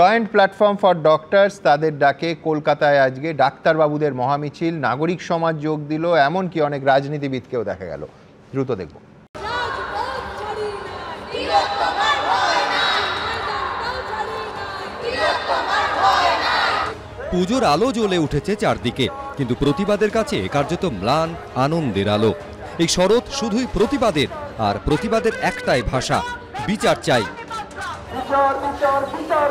Joint platform for doctors তাদের ডাকে কলকাতায় আজকে ডাক্তারবাবুদের মহামিছিল নাগরিক সমাজ যোগ দিল এমনকি অনেক রাজনীতিবিদকেও দেখা গেল দ্রুত দেখব পুজোর আলো জ্বলে উঠেছে চারদিকে কিন্তু প্রতিবাদের কাছে কার্যত ম্লান আনন্দের আলো এই শরৎ শুধুই প্রতিবাদের আর প্রতিবাদের একটাই ভাষা বিচার চাই বিচার বিচার বিচার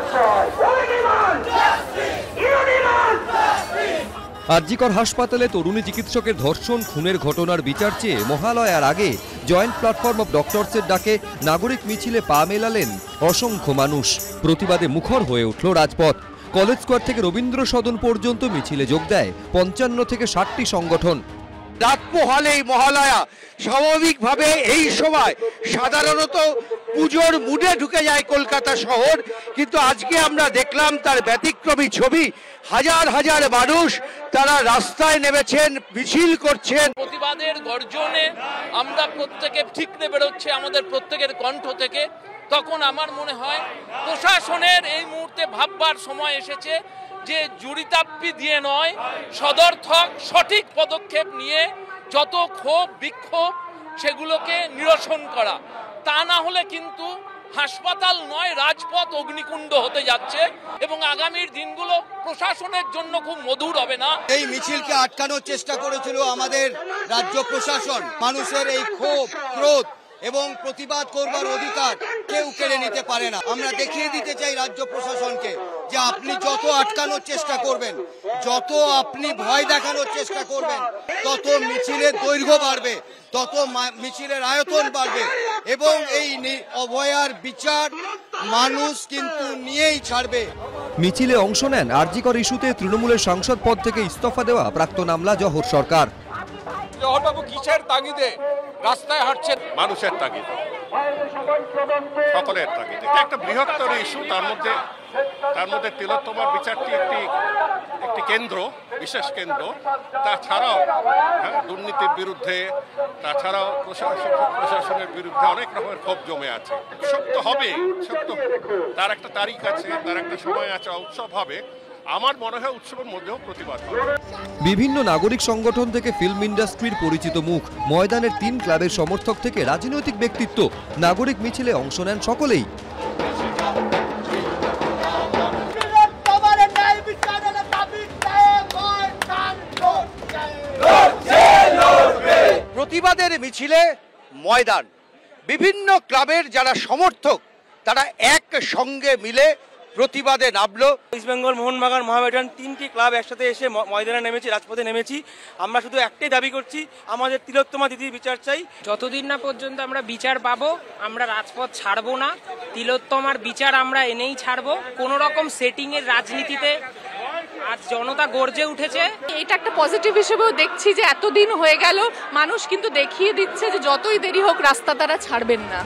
আরজিকর হাসপাতালে তরুণী চিকিৎসকের ধর্ষণ খুনের ঘটনার বিচার চেয়ে মহালয়ার আগে জয়েন্ট প্ল্যাটফর্ম অব ডক্টরসের ডাকে নাগরিক মিছিলে পা মেলালেন অসংখ্য মানুষ প্রতিবাদে মুখর হয়ে উঠল রাজপথ কলেজ স্কোয়ার থেকে রবীন্দ্র সদন পর্যন্ত মিছিলে যোগ দেয় পঞ্চান্ন থেকে ষাটটি সংগঠন রাতপো হলে এই মহালয়া স্বাভাবিকভাবে এই সময় সাধারণত পুজোর মুডে ঢুকে যায় কলকাতা শহর কিন্তু আজকে আমরা দেখলাম তার ব্যতিক্রমী ছবি হাজার হাজার মানুষ তারা রাস্তায় নেমেছেন মিছিল করছেন প্রতিবাদের গর্জনে আমরা প্রত্যেকে নে বেরোচ্ছে আমাদের প্রত্যেকের কণ্ঠ থেকে তখন আমার মনে হয় প্রশাসনের এই মুহূর্তে ভাববার সময় এসেছে যে জুরিতাপ্পি দিয়ে নয় সদর্থক সঠিক পদক্ষেপ নিয়ে যত ক্ষোভ বিক্ষোভ সেগুলোকে নিরসন করা তা না হলে কিন্তু হাসপাতাল নয় রাজপথ অগ্নিকুণ্ড হতে যাচ্ছে এবং আগামীর দিনগুলো প্রশাসনের জন্য খুব মধুর হবে না এই মিছিলকে আটকানোর চেষ্টা করেছিল আমাদের রাজ্য প্রশাসন মানুষের এই ক্ষোভ ক্রোধ এবং প্রতিবাদ করবার অধিকার কেউ কেড়ে নিতে পারে না আমরা দেখিয়ে দিতে চাই রাজ্য প্রশাসনকে যে আপনি যত আটকানোর চেষ্টা করবেন যত আপনি ভয় দেখানোর চেষ্টা করবেন তত মিছিলের দৈর্ঘ্য বাড়বে তত মিছিলের আয়তন বাড়বে এবং এই অভয়ার বিচার মানুষ কিন্তু নিয়েই ছাড়বে মিছিলে অংশ নেন আরজিকর ইস্যুতে তৃণমূলের সাংসদ পদ থেকে ইস্তফা দেওয়া প্রাক্তন আমলা জহর সরকার জহরবাবু কিসের তাগিদে রাস্তায় হাঁটছেন মানুষের তাগিদে সকলের তাগিদে এটা একটা বৃহত্তর ইস্যু তার মধ্যে তার মধ্যে তিলোত্তমার বিচারটি একটি একটি কেন্দ্র বিশেষ কেন্দ্র তাছাড়াও হ্যাঁ দুর্নীতির বিরুদ্ধে তাছাড়াও প্রশাসন প্রশাসনের বিরুদ্ধে অনেক রকমের ক্ষোভ জমে আছে সত্য হবে সত্য তার একটা তারিখ আছে তার একটা সময় আছে উৎসব হবে আমার মনে হয় উৎসবের মধ্যেও প্রতিবাদ বিভিন্ন নাগরিক সংগঠন থেকে ফিল্ম ইন্ডাস্ট্রির পরিচিত মুখ ময়দানের তিন ক্লাবের সমর্থক থেকে রাজনৈতিক ব্যক্তিত্ব নাগরিক মিছিলে অংশ নেন সকলেই প্রতিবাদের মিছিলে ময়দান বিভিন্ন ক্লাবের যারা সমর্থক তারা এক সঙ্গে মিলে প্রতিবাদে নামলো ইস্ট বেঙ্গল মোহনবাগান মহামেডান তিনটি ক্লাব একসাথে এসে ময়দানে নেমেছি রাজপথে নেমেছি আমরা শুধু একটাই দাবি করছি আমাদের তিলোত্তমা দিদির বিচার চাই যতদিন না পর্যন্ত আমরা বিচার পাবো আমরা রাজপথ ছাড়বো না তিলোত্তমার বিচার আমরা এনেই ছাড়বো কোনো রকম সেটিংয়ের রাজনীতিতে আজ জনতা গর্জে উঠেছে এটা একটা পজিটিভ হিসেবেও দেখছি যে এতদিন হয়ে গেল মানুষ কিন্তু দেখিয়ে দিচ্ছে যে যতই দেরি হোক রাস্তা তারা ছাড়বেন না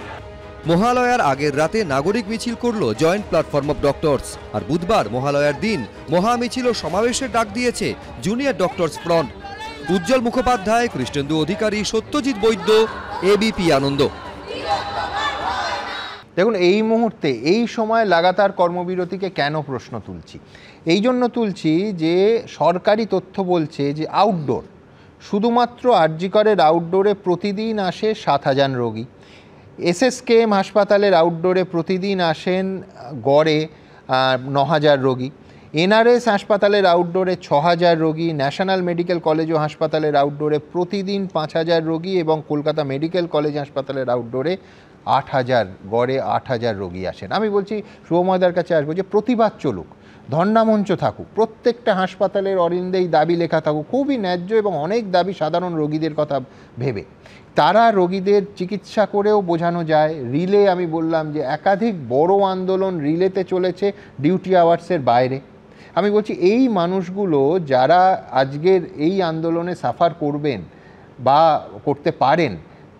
মহালয়ার আগের রাতে নাগরিক মিছিল করল জয়েন্ট প্ল্যাটফর্ম অব ডক্টরস আর বুধবার মহালয়ার দিন মহামিছিল ও সমাবেশের ডাক দিয়েছে junior doctors front Ujjwal Mukhopadhyay Krishnendu Adhikari Satyajit Baidya ABP Ananda দেখুন এই মুহূর্তে এই সময় লাগাতার কর্মবিরতিকে কেন প্রশ্ন তুলছি এই জন্য তুলছি যে সরকারি তথ্য বলছে যে আউটডোর শুধুমাত্র আরজিকরের আউটডোরে প্রতিদিন আসে সাত হাজার রোগী এসএসকেএম হাসপাতালের আউটডোরে প্রতিদিন আসেন গড়ে ন হাজার রোগী এনআরএস হাসপাতালের আউটডোরে ছ হাজার রোগী ন্যাশনাল মেডিকেল কলেজ ও হাসপাতালের আউটডোরে প্রতিদিন পাঁচ হাজার রোগী এবং কলকাতা মেডিকেল কলেজ হাসপাতালের আউটডোরে আট হাজার গড়ে আট হাজার রোগী আসেন আমি বলছি শুভময়দার কাছে আসবো যে প্রতিবাদ চলুক ধর্ণামঞ্চ থাকুক প্রত্যেকটা হাসপাতালের অরিন্দেই দাবি লেখা থাকুক খুবই ন্যায্য এবং অনেক দাবি সাধারণ রোগীদের কথা ভেবে তারা রোগীদের চিকিৎসা করেও বোঝানো যায় রিলে আমি বললাম যে একাধিক বড় আন্দোলন রিলেতে চলেছে ডিউটি আওয়ার্সের বাইরে আমি বলছি এই মানুষগুলো যারা আজকের এই আন্দোলনে সাফার করবেন বা করতে পারেন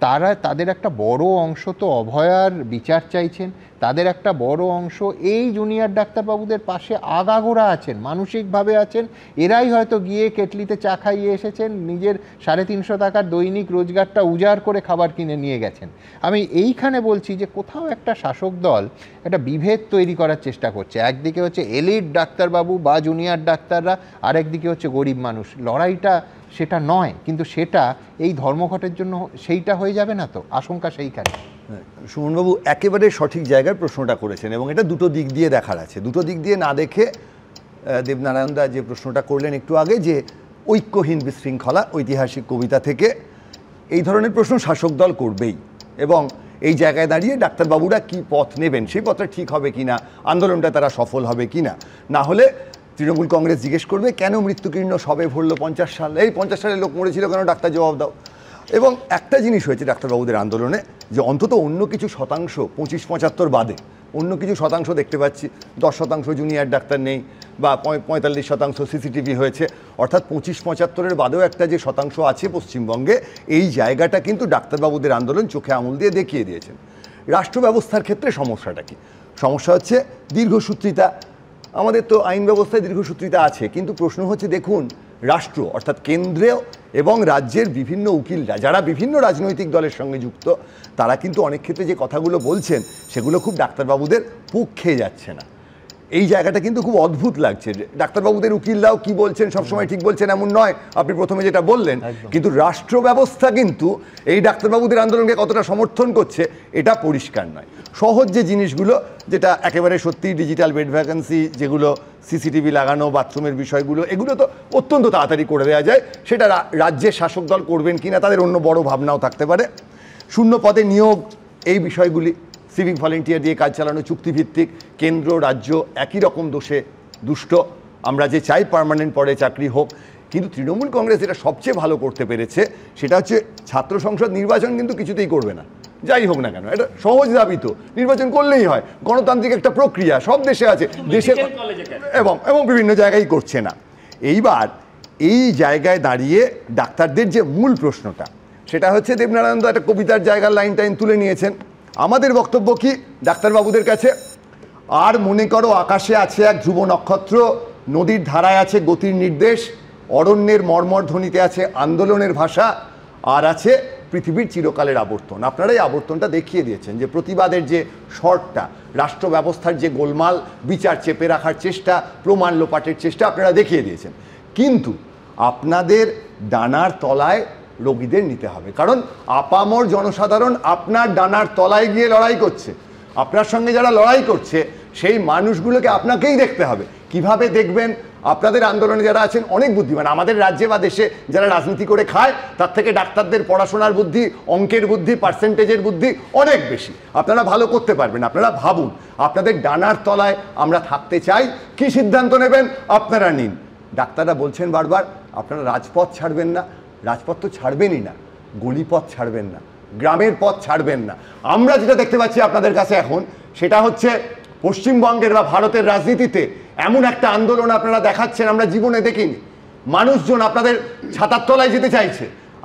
তারা তাদের একটা বড় অংশ তো অভয়ার বিচার চাইছেন তাদের একটা বড় অংশ এই জুনিয়র ডাক্তারবাবুদের পাশে আগাগোড়া আছেন মানসিকভাবে আছেন এরাই হয়তো গিয়ে কেটলিতে চা খাইয়ে এসেছেন নিজের সাড়ে তিনশো টাকার দৈনিক রোজগারটা উজাড় করে খাবার কিনে নিয়ে গেছেন আমি এইখানে বলছি যে কোথাও একটা শাসক দল একটা বিভেদ তৈরি করার চেষ্টা করছে একদিকে হচ্ছে এলিট ডাক্তারবাবু বা জুনিয়র ডাক্তাররা আরেকদিকে হচ্ছে গরিব মানুষ লড়াইটা সেটা নয় কিন্তু সেটা এই ধর্মঘটের জন্য সেইটা হয়ে যাবে না তো আশঙ্কা সেইখানে সুমনবাবু একেবারে সঠিক জায়গার প্রশ্নটা করেছেন এবং এটা দুটো দিক দিয়ে দেখার আছে দুটো দিক দিয়ে না দেখে দেবনারায়ণ দা যে প্রশ্নটা করলেন একটু আগে যে ঐক্যহীন বিশৃঙ্খলা ঐতিহাসিক কবিতা থেকে এই ধরনের প্রশ্ন শাসক দল করবেই এবং এই জায়গায় দাঁড়িয়ে ডাক্তারবাবুরা কি পথ নেবেন সেই পথটা ঠিক হবে কি না আন্দোলনটা তারা সফল হবে কি না না হলে তৃণমূল কংগ্রেস জিজ্ঞেস করবে কেন মৃত্যুকীর্ণ সবে ভরল পঞ্চাশ সাল এই পঞ্চাশ সালে লোক মরেছিল কেন ডাক্তার জবাব দাও এবং একটা জিনিস হয়েছে ডাক্তারবাবুদের আন্দোলনে যে অন্তত অন্য কিছু শতাংশ পঁচিশ পঁচাত্তর বাদে অন্য কিছু শতাংশ দেখতে পাচ্ছি দশ শতাংশ জুনিয়র ডাক্তার নেই বা পঁয়তাল্লিশ শতাংশ সিসিটিভি হয়েছে অর্থাৎ পঁচিশ পঁচাত্তরের বাদেও একটা যে শতাংশ আছে পশ্চিমবঙ্গে এই জায়গাটা কিন্তু ডাক্তারবাবুদের আন্দোলন চোখে আঙুল দিয়ে দেখিয়ে দিয়েছেন রাষ্ট্র ব্যবস্থার ক্ষেত্রে সমস্যাটা কি সমস্যা হচ্ছে দীর্ঘসূত্রিতা আমাদের তো আইন ব্যবস্থায় দীর্ঘসূত্রিতা আছে কিন্তু প্রশ্ন হচ্ছে দেখুন রাষ্ট্র অর্থাৎ কেন্দ্রে এবং রাজ্যের বিভিন্ন উকিলরা যারা বিভিন্ন রাজনৈতিক দলের সঙ্গে যুক্ত তারা কিন্তু অনেক ক্ষেত্রে যে কথাগুলো বলছেন সেগুলো খুব ডাক্তারবাবুদের পক্ষে যাচ্ছে না এই জায়গাটা কিন্তু খুব অদ্ভুত লাগছে ডাক্তারবাবুদের উকিলরাও কি বলছেন সবসময় ঠিক বলছেন এমন নয় আপনি প্রথমে যেটা বললেন কিন্তু রাষ্ট্র ব্যবস্থা কিন্তু এই ডাক্তারবাবুদের আন্দোলনকে কতটা সমর্থন করছে এটা পরিষ্কার নয় সহজ যে জিনিসগুলো যেটা একেবারে সত্যি ডিজিটাল বেড ভ্যাকেন্সি যেগুলো সিসিটিভি লাগানো বাথরুমের বিষয়গুলো এগুলো তো অত্যন্ত তাড়াতাড়ি করে দেওয়া যায় সেটা রাজ্যের শাসক দল করবেন কি না তাদের অন্য বড় ভাবনাও থাকতে পারে শূন্য পদে নিয়োগ এই বিষয়গুলি সিভিক ভলেন্টিয়ার দিয়ে কাজ চালানো চুক্তিভিত্তিক কেন্দ্র রাজ্য একই রকম দোষে দুষ্ট আমরা যে চাই পারমানেন্ট পরে চাকরি হোক কিন্তু তৃণমূল কংগ্রেস যেটা সবচেয়ে ভালো করতে পেরেছে সেটা হচ্ছে ছাত্র সংসদ নির্বাচন কিন্তু কিছুতেই করবে না যাই হোক না কেন এটা সহজ দাবি তো নির্বাচন করলেই হয় গণতান্ত্রিক একটা প্রক্রিয়া সব দেশে আছে দেশে এবং এবং বিভিন্ন জায়গায় করছে না এইবার এই জায়গায় দাঁড়িয়ে ডাক্তারদের যে মূল প্রশ্নটা সেটা হচ্ছে দেবনারায়ণ একটা কবিতার জায়গার লাইন টাইন তুলে নিয়েছেন আমাদের বক্তব্য কি ডাক্তারবাবুদের কাছে আর মনে করো আকাশে আছে এক ধ্রুব নক্ষত্র নদীর ধারায় আছে গতির নির্দেশ অরণ্যের মর্মর ধ্বনিতে আছে আন্দোলনের ভাষা আর আছে পৃথিবীর চিরকালের আবর্তন আপনারা এই আবর্তনটা দেখিয়ে দিয়েছেন যে প্রতিবাদের যে শর্টটা রাষ্ট্র ব্যবস্থার যে গোলমাল বিচার চেপে রাখার চেষ্টা প্রমাণ লোপাটের চেষ্টা আপনারা দেখিয়ে দিয়েছেন কিন্তু আপনাদের ডানার তলায় রোগীদের নিতে হবে কারণ আপামর জনসাধারণ আপনার ডানার তলায় গিয়ে লড়াই করছে আপনার সঙ্গে যারা লড়াই করছে সেই মানুষগুলোকে আপনাকেই দেখতে হবে কিভাবে দেখবেন আপনাদের আন্দোলনে যারা আছেন অনেক বুদ্ধিমান আমাদের রাজ্যে বা দেশে যারা রাজনীতি করে খায় তার থেকে ডাক্তারদের পড়াশোনার বুদ্ধি অঙ্কের বুদ্ধি পার্সেন্টেজের বুদ্ধি অনেক বেশি আপনারা ভালো করতে পারবেন আপনারা ভাবুন আপনাদের ডানার তলায় আমরা থাকতে চাই কি সিদ্ধান্ত নেবেন আপনারা নিন ডাক্তাররা বলছেন বারবার আপনারা রাজপথ ছাড়বেন না রাজপথ তো ছাড়বেনই না গলিপথ ছাড়বেন না গ্রামের পথ ছাড়বেন না আমরা যেটা দেখতে পাচ্ছি আপনাদের কাছে এখন সেটা হচ্ছে পশ্চিমবঙ্গের বা ভারতের রাজনীতিতে এমন একটা আন্দোলন আপনারা দেখাচ্ছেন আমরা জীবনে দেখিনি মানুষজন আপনাদের ছাতার তলায় যেতে চাইছে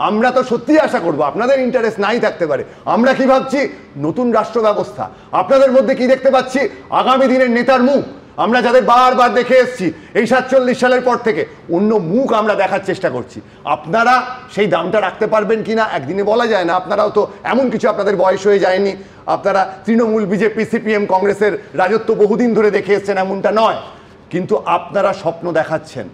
আমরা তো সত্যিই আশা করব আপনাদের ইন্টারেস্ট নাই থাকতে পারে আমরা কি ভাবছি নতুন রাষ্ট্র ব্যবস্থা আপনাদের মধ্যে কি দেখতে পাচ্ছি আগামী দিনের নেতার মুখ আমরা যাদের বারবার দেখে এসেছি এই সাতচল্লিশ সালের পর থেকে অন্য মুখ আমরা দেখার চেষ্টা করছি আপনারা সেই দামটা রাখতে পারবেন কি না একদিনে বলা যায় না আপনারাও তো এমন কিছু আপনাদের বয়স হয়ে যায়নি আপনারা তৃণমূল বিজেপি সিপিএম কংগ্রেসের রাজত্ব বহুদিন ধরে দেখে এসছেন এমনটা নয় কিন্তু আপনারা স্বপ্ন দেখাচ্ছেন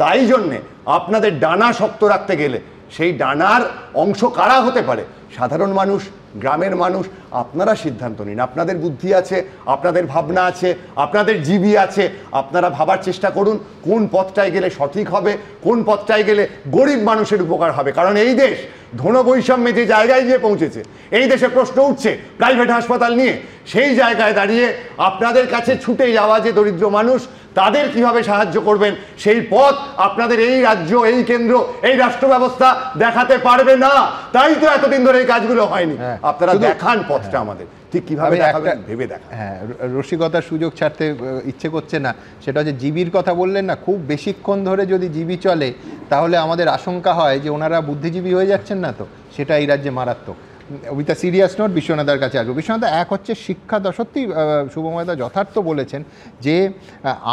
তাই জন্যে আপনাদের ডানা শক্ত রাখতে গেলে সেই ডানার অংশ কারা হতে পারে সাধারণ মানুষ গ্রামের মানুষ আপনারা সিদ্ধান্ত নিন আপনাদের বুদ্ধি আছে আপনাদের ভাবনা আছে আপনাদের জীবী আছে আপনারা ভাবার চেষ্টা করুন কোন পথটায় গেলে সঠিক হবে কোন পথটায় গেলে গরিব মানুষের উপকার হবে কারণ এই দেশ ধন বৈষম্যে যে জায়গায় গিয়ে পৌঁছেছে এই দেশে প্রশ্ন উঠছে প্রাইভেট হাসপাতাল নিয়ে সেই জায়গায় দাঁড়িয়ে আপনাদের কাছে ছুটে যাওয়া যে দরিদ্র মানুষ তাদের কিভাবে সাহায্য করবেন সেই পথ আপনাদের এই রাজ্য এই কেন্দ্র এই রাষ্ট্র ব্যবস্থা দেখাতে পারবে না তাই তো এতদিন ধরে এই কাজগুলো হয়নি হ্যাঁ। আপনারা দেখান পথটা হ্যাঁ। আমাদের ঠিক কীভাবে দেখাবেন ভেবে দেখা হ্যাঁ রসিকতার সুযোগ ছাড়তে ইচ্ছে করছে না সেটা হচ্ছে জিবির কথা বললেন না খুব বেশিক্ষণ ধরে যদি জিবি চলে তাহলে আমাদের আশঙ্কা হয় যে ওনারা বুদ্ধিজীবী হয়ে যাচ্ছেন না তো সেটা এই রাজ্যে মারাত্মক উইথ আ সিরিয়াস নোট বিশ্বনাথার কাছে আসবো বিশ্বনাথা এক হচ্ছে শিক্ষা সত্যি শুভময়দা যথার্থ বলেছেন যে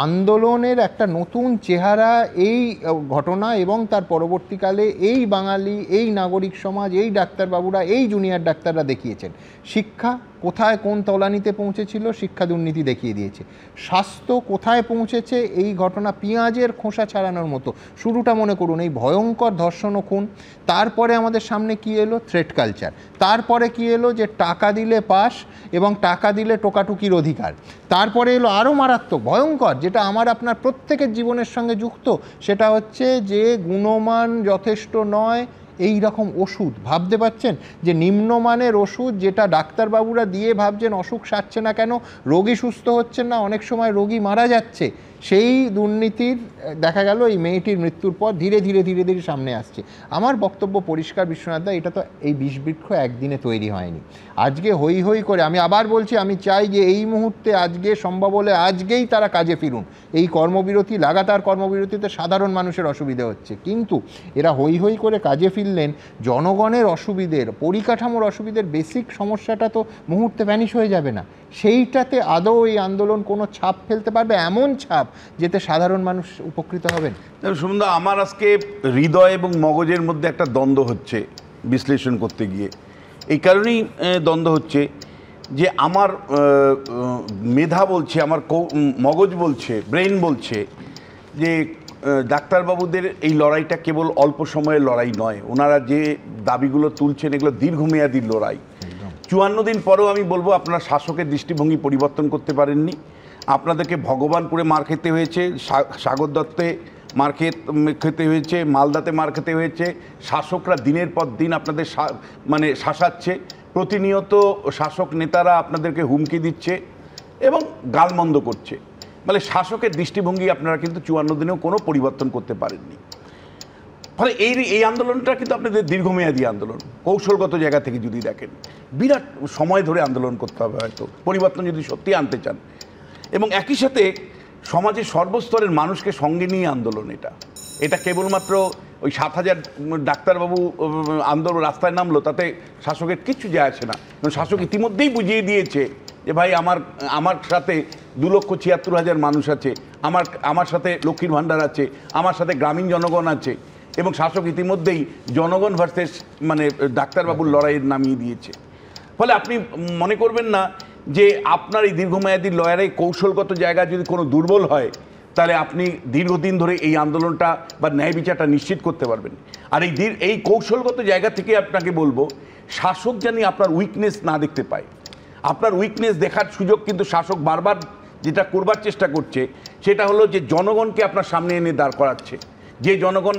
আন্দোলনের একটা নতুন চেহারা এই ঘটনা এবং তার পরবর্তীকালে এই বাঙালি এই নাগরিক সমাজ এই ডাক্তারবাবুরা এই জুনিয়র ডাক্তাররা দেখিয়েছেন শিক্ষা কোথায় কোন তলানিতে পৌঁছেছিল শিক্ষা দুর্নীতি দেখিয়ে দিয়েছে স্বাস্থ্য কোথায় পৌঁছেছে এই ঘটনা পেঁয়াজের খোসা ছাড়ানোর মতো শুরুটা মনে করুন এই ভয়ঙ্কর ধর্ষণ ও খুন তারপরে আমাদের সামনে কি এলো থ্রেট কালচার তারপরে কি এলো যে টাকা দিলে পাস এবং টাকা দিলে টোকাটুকির অধিকার তারপরে এলো আরও মারাত্মক ভয়ঙ্কর যেটা আমার আপনার প্রত্যেকের জীবনের সঙ্গে যুক্ত সেটা হচ্ছে যে গুণমান যথেষ্ট নয় এই রকম ওষুধ ভাবতে পাচ্ছেন যে নিম্নমানের ওষুধ যেটা ডাক্তারবাবুরা দিয়ে ভাবছেন অসুখ সারছে না কেন রোগী সুস্থ হচ্ছেন না অনেক সময় রোগী মারা যাচ্ছে সেই দুর্নীতির দেখা গেল এই মেয়েটির মৃত্যুর পর ধীরে ধীরে ধীরে ধীরে সামনে আসছে আমার বক্তব্য পরিষ্কার দা এটা তো এই বিষবৃক্ষ একদিনে তৈরি হয়নি আজকে হই হই করে আমি আবার বলছি আমি চাই যে এই মুহূর্তে আজকে সম্ভব হলে আজকেই তারা কাজে ফিরুন এই কর্মবিরতি লাগাতার কর্মবিরতিতে সাধারণ মানুষের অসুবিধা হচ্ছে কিন্তু এরা হই হই করে কাজে ফিরলেন জনগণের অসুবিধের পরিকাঠামোর অসুবিধের বেসিক সমস্যাটা তো মুহূর্তে ভ্যানিশ হয়ে যাবে না সেইটাতে আদৌ এই আন্দোলন কোনো ছাপ ফেলতে পারবে এমন ছাপ যেতে সাধারণ মানুষ উপকৃত হবেন সুমন্দা আমার আজকে হৃদয় এবং মগজের মধ্যে একটা দ্বন্দ্ব হচ্ছে বিশ্লেষণ করতে গিয়ে এই কারণেই দ্বন্দ্ব হচ্ছে যে আমার মেধা বলছে আমার মগজ বলছে ব্রেন বলছে যে ডাক্তারবাবুদের এই লড়াইটা কেবল অল্প সময়ের লড়াই নয় ওনারা যে দাবিগুলো তুলছেন এগুলো দীর্ঘমেয়াদী লড়াই চুয়ান্ন দিন পরেও আমি বলবো আপনারা শাসকের দৃষ্টিভঙ্গি পরিবর্তন করতে পারেননি আপনাদেরকে ভগবানপুরে মার খেতে হয়েছে সাগর দত্তে মার খেতে হয়েছে মালদাতে মার খেতে হয়েছে শাসকরা দিনের পর দিন আপনাদের মানে শাসাচ্ছে প্রতিনিয়ত শাসক নেতারা আপনাদেরকে হুমকি দিচ্ছে এবং গালমন্দ করছে মানে শাসকের দৃষ্টিভঙ্গি আপনারা কিন্তু চুয়ান্ন দিনেও কোনো পরিবর্তন করতে পারেননি ফলে এই এই আন্দোলনটা কিন্তু আপনাদের দীর্ঘমেয়াদী আন্দোলন কৌশলগত জায়গা থেকে যদি দেখেন বিরাট সময় ধরে আন্দোলন করতে হবে হয়তো পরিবর্তন যদি সত্যি আনতে চান এবং একই সাথে সমাজের সর্বস্তরের মানুষকে সঙ্গে নিয়ে আন্দোলন এটা এটা কেবলমাত্র ওই সাত হাজার ডাক্তারবাবু আন্দোলন রাস্তায় নামলো তাতে শাসকের কিচ্ছু যায় আসে না শাসক ইতিমধ্যেই বুঝিয়ে দিয়েছে যে ভাই আমার আমার সাথে দু লক্ষ ছিয়াত্তর হাজার মানুষ আছে আমার আমার সাথে লক্ষ্মীর ভাণ্ডার আছে আমার সাথে গ্রামীণ জনগণ আছে এবং শাসক ইতিমধ্যেই জনগণ ভার্সেস মানে ডাক্তারবাবুর লড়াইয়ের নামিয়ে দিয়েছে ফলে আপনি মনে করবেন না যে আপনার এই দীর্ঘমেয়াদী লয়ারের কৌশলগত জায়গা যদি কোনো দুর্বল হয় তাহলে আপনি দীর্ঘদিন ধরে এই আন্দোলনটা বা ন্যায় বিচারটা নিশ্চিত করতে পারবেন আর এই এই কৌশলগত জায়গা থেকে আপনাকে বলবো শাসক জানি আপনার উইকনেস না দেখতে পায় আপনার উইকনেস দেখার সুযোগ কিন্তু শাসক বারবার যেটা করবার চেষ্টা করছে সেটা হলো যে জনগণকে আপনার সামনে এনে দাঁড় করাচ্ছে যে জনগণ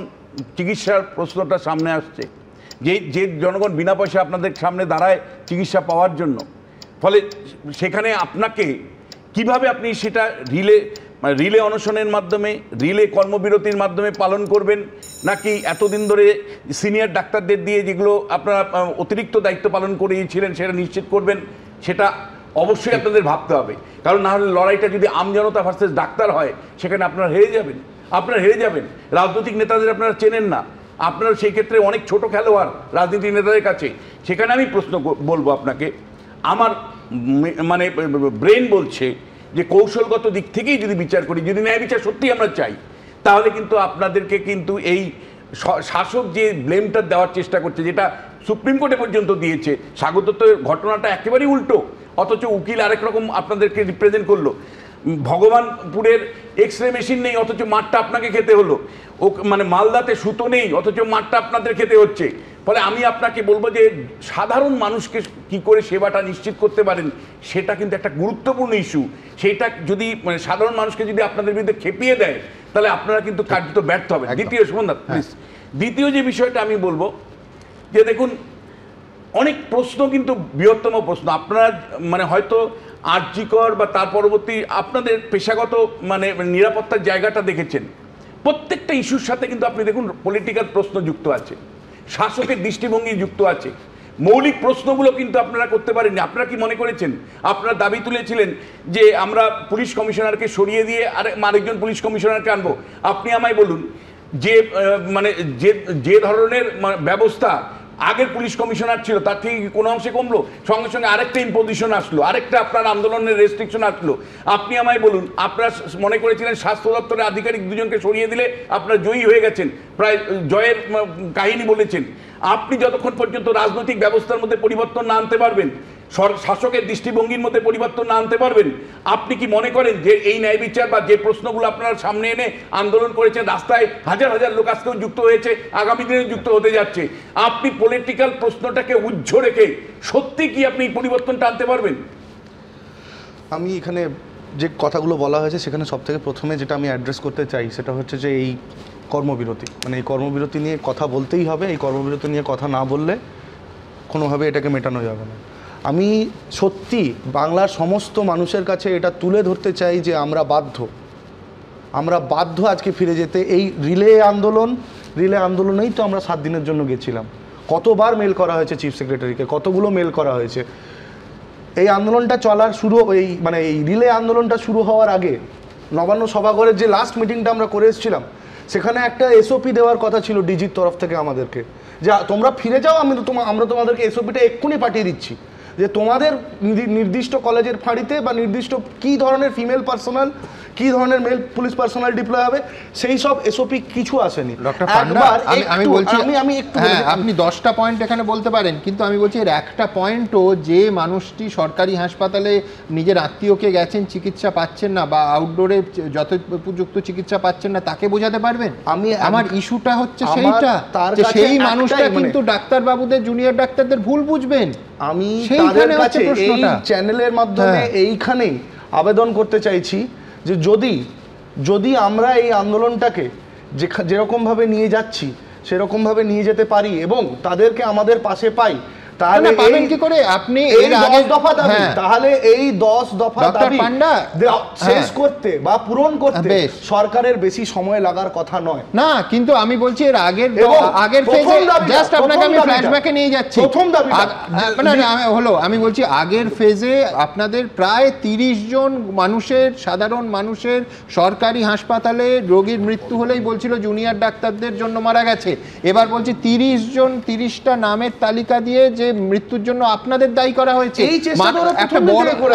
চিকিৎসার প্রশ্নটা সামনে আসছে যে যে জনগণ বিনা পয়সা আপনাদের সামনে দাঁড়ায় চিকিৎসা পাওয়ার জন্য ফলে সেখানে আপনাকে কিভাবে আপনি সেটা রিলে মানে রিলে অনশনের মাধ্যমে রিলে কর্মবিরতির মাধ্যমে পালন করবেন নাকি এতদিন ধরে সিনিয়র ডাক্তারদের দিয়ে যেগুলো আপনারা অতিরিক্ত দায়িত্ব পালন করিয়েছিলেন সেটা নিশ্চিত করবেন সেটা অবশ্যই আপনাদের ভাবতে হবে কারণ না হলে লড়াইটা যদি আমজনতা ভার্সেস ডাক্তার হয় সেখানে আপনারা হেরে যাবেন আপনারা হেরে যাবেন রাজনৈতিক নেতাদের আপনারা চেনেন না আপনারা সেই ক্ষেত্রে অনেক ছোট খেলোয়াড় রাজনীতি নেতাদের কাছে সেখানে আমি প্রশ্ন বলবো আপনাকে আমার মানে ব্রেন বলছে যে কৌশলগত দিক থেকেই যদি বিচার করি যদি ন্যায় বিচার সত্যি আমরা চাই তাহলে কিন্তু আপনাদেরকে কিন্তু এই শাসক যে ব্লেমটা দেওয়ার চেষ্টা করছে যেটা সুপ্রিম কোর্টে পর্যন্ত দিয়েছে স্বাগত ঘটনাটা একেবারেই উল্টো অথচ উকিল আরেক রকম আপনাদেরকে রিপ্রেজেন্ট করলো ভগবানপুরের এক্স রে মেশিন নেই অথচ মাঠটা আপনাকে খেতে হলো ও মানে মালদাতে সুতো নেই অথচ মাঠটা আপনাদের খেতে হচ্ছে ফলে আমি আপনাকে বলবো যে সাধারণ মানুষকে কি করে সেবাটা নিশ্চিত করতে পারেন সেটা কিন্তু একটা গুরুত্বপূর্ণ ইস্যু সেটা যদি মানে সাধারণ মানুষকে যদি আপনাদের বিরুদ্ধে খেপিয়ে দেয় তাহলে আপনারা কিন্তু কার্যত ব্যর্থ হবে দ্বিতীয় সুমনদা প্লিজ হ্যাঁ। দ্বিতীয় যে বিষয়টা আমি বলবো যে দেখুন অনেক প্রশ্ন কিন্তু বৃহত্তম প্রশ্ন আপনারা মানে হয়তো আর্যিকর বা তার পরবর্তী আপনাদের পেশাগত মানে নিরাপত্তার জায়গাটা দেখেছেন প্রত্যেকটা ইস্যুর সাথে কিন্তু আপনি দেখুন পলিটিক্যাল প্রশ্ন যুক্ত আছে শাসকের দৃষ্টিভঙ্গি যুক্ত আছে মৌলিক প্রশ্নগুলো কিন্তু আপনারা করতে পারেননি আপনারা কি মনে করেছেন আপনারা দাবি তুলেছিলেন যে আমরা পুলিশ কমিশনারকে সরিয়ে দিয়ে আর আরেকজন পুলিশ কমিশনারকে আনবো আপনি আমায় বলুন যে মানে যে যে ধরনের মানে, ব্যবস্থা আগের পুলিশ কমিশনার ছিল তার থেকে কোনো অংশে কমলো সঙ্গে সঙ্গে আরেকটা ইম্পোজিশন আসলো আরেকটা আপনার আন্দোলনের রেস্ট্রিকশন আসলো আপনি আমায় বলুন আপনার মনে করেছিলেন স্বাস্থ্য দপ্তরের আধিকারিক দুজনকে সরিয়ে দিলে আপনার জয়ী হয়ে গেছেন প্রায় জয়ের কাহিনী বলেছেন আপনি যতক্ষণ পর্যন্ত রাজনৈতিক ব্যবস্থার মধ্যে পরিবর্তন না আনতে পারবেন শাসকের দৃষ্টিভঙ্গির মধ্যে পরিবর্তন না আনতে পারবেন আপনি কি মনে করেন যে এই ন্যায় বিচার বা যে প্রশ্নগুলো আপনারা সামনে এনে আন্দোলন করেছেন রাস্তায় হাজার হাজার লোক আজকেও যুক্ত হয়েছে আগামী দিনে যুক্ত হতে যাচ্ছে আপনি পলিটিক্যাল প্রশ্নটাকে উজ্জ রেখে সত্যি কি আপনি পরিবর্তনটা আনতে পারবেন আমি এখানে যে কথাগুলো বলা হয়েছে সেখানে সবথেকে প্রথমে যেটা আমি অ্যাড্রেস করতে চাই সেটা হচ্ছে যে এই কর্মবিরতি মানে এই কর্মবিরতি নিয়ে কথা বলতেই হবে এই কর্মবিরতি নিয়ে কথা না বললে কোনোভাবে এটাকে মেটানো যাবে না আমি সত্যি বাংলার সমস্ত মানুষের কাছে এটা তুলে ধরতে চাই যে আমরা বাধ্য আমরা বাধ্য আজকে ফিরে যেতে এই রিলে আন্দোলন রিলে আন্দোলনেই তো আমরা সাত দিনের জন্য গেছিলাম কতবার মেল করা হয়েছে চিফ সেক্রেটারিকে কতগুলো মেল করা হয়েছে এই আন্দোলনটা চলার শুরু এই মানে এই রিলে আন্দোলনটা শুরু হওয়ার আগে নবান্ন সভাঘরের যে লাস্ট মিটিংটা আমরা করে এসেছিলাম সেখানে একটা এসওপি দেওয়ার কথা ছিল ডিজির তরফ থেকে আমাদেরকে যে তোমরা ফিরে যাও আমি তো তোমার আমরা তোমাদেরকে এসওপিটা এক্ষুনি পাঠিয়ে দিচ্ছি যে তোমাদের নির্দিষ্ট কলেজের ফাঁড়িতে বা নির্দিষ্ট কি ধরনের ফিমেল পার্সোনাল কি ধরনের মেল পুলিশ পার্সোনাল ডিপ্লয় হবে সেই সব এসওপি কিছু আসেনি আমি বলছি আমি আমি একটু হ্যাঁ, আপনি দশটা পয়েন্ট এখানে বলতে পারেন কিন্তু আমি বলছি এর একটা পয়েন্টও যে মানুষটি সরকারি হাসপাতালে নিজের আত্মীয়কে গেছেন চিকিৎসা পাচ্ছেন না বা আউটডোরে উপযুক্ত চিকিৎসা পাচ্ছেন না তাকে বোঝাতে পারবেন আমি আমার ইস্যুটা হচ্ছে সেইটা সেই মানুষটা মানে- কিন্তু ডাক্তারবাবুদের জুনিয়র ডাক্তারদের ভুল বুঝবেন আমি তাদের কাছে এই চ্যানেলের মাধ্যমে হ্যাঁ। এইখানেই আবেদন করতে চাইছি যে যদি যদি আমরা এই আন্দোলনটাকে যেরকমভাবে নিয়ে যাচ্ছি সেরকমভাবে নিয়ে যেতে পারি এবং তাদেরকে আমাদের পাশে পাই তাহলে পাবেন কি করে আপনি এর আগে দফা দাবি হ্যাঁ। তাহলে এই 10 দফা দাবি পান্ডা হ্যাঁ। শেষ করতে বা পূরণ করতে সরকারের বেশি সময় লাগার কথা নয় না কিন্তু আমি বলছি এর আগের আগের ফেজে জাস্ট আপনাকে আমি ফ্ল্যাশব্যাকে নিয়ে যাচ্ছি প্রথম দাবি না হলো আমি বলছি আগের ফেজে আপনাদের প্রায় 30 জন মানুষের সাধারণ মানুষের সরকারি হাসপাতালে রোগীর মৃত্যু হলেই বলছিল জুনিয়র ডাক্তারদের জন্য মারা গেছে এবার বলছি 30 জন 30টা নামের তালিকা দিয়ে যে মৃত্যুর জন্য আপনাদের দায়ী করা হয়েছে হ্যাঁ,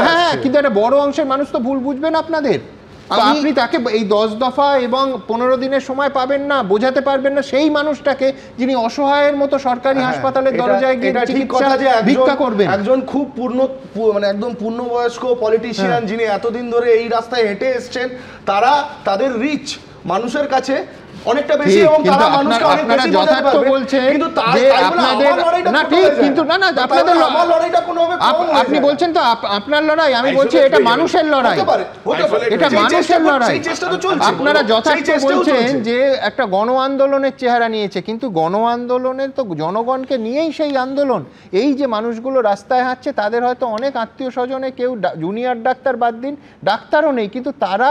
হ্যাঁ, কিন্তু একটা বড় অংশের মানুষ তো ভুল বুঝবেন আপনাদের আপনি তাকে এই দশ দফা এবং পনেরো দিনের সময় পাবেন না বোঝাতে পারবেন না সেই মানুষটাকে যিনি অসহায়ের মতো সরকারি হ্যাঁ, হাসপাতালের দরজায় গিয়ে চিকিৎসা ভিক্ষা করবেন একজন খুব পূর্ণ মানে একদম পূর্ণবয়স্ক পলিটিশিয়ান যিনি এতদিন ধরে এই রাস্তায় হেঁটে এসছেন তারা তাদের রিচ মানুষের কাছে অনেকটা বেশি এবং তারা মানুষকে অনেক বেশি বলছে কিন্তু আপনাদের না ঠিক কিন্তু না না আপনাদের লড়াইটা কোনোভাবে আপনি বলছেন তো আপনার লড়াই আমি বলছি এটা মানুষের লড়াই এটা মানুষের লড়াই আপনারা যথার্থ বলছেন যে একটা গণ আন্দোলনের চেহারা নিয়েছে কিন্তু গণ আন্দোলনের তো জনগণকে নিয়েই সেই আন্দোলন এই যে মানুষগুলো রাস্তায় হাঁটছে তাদের হয়তো অনেক আত্মীয় স্বজনে কেউ জুনিয়র ডাক্তার বাদ দিন ডাক্তারও নেই কিন্তু তারা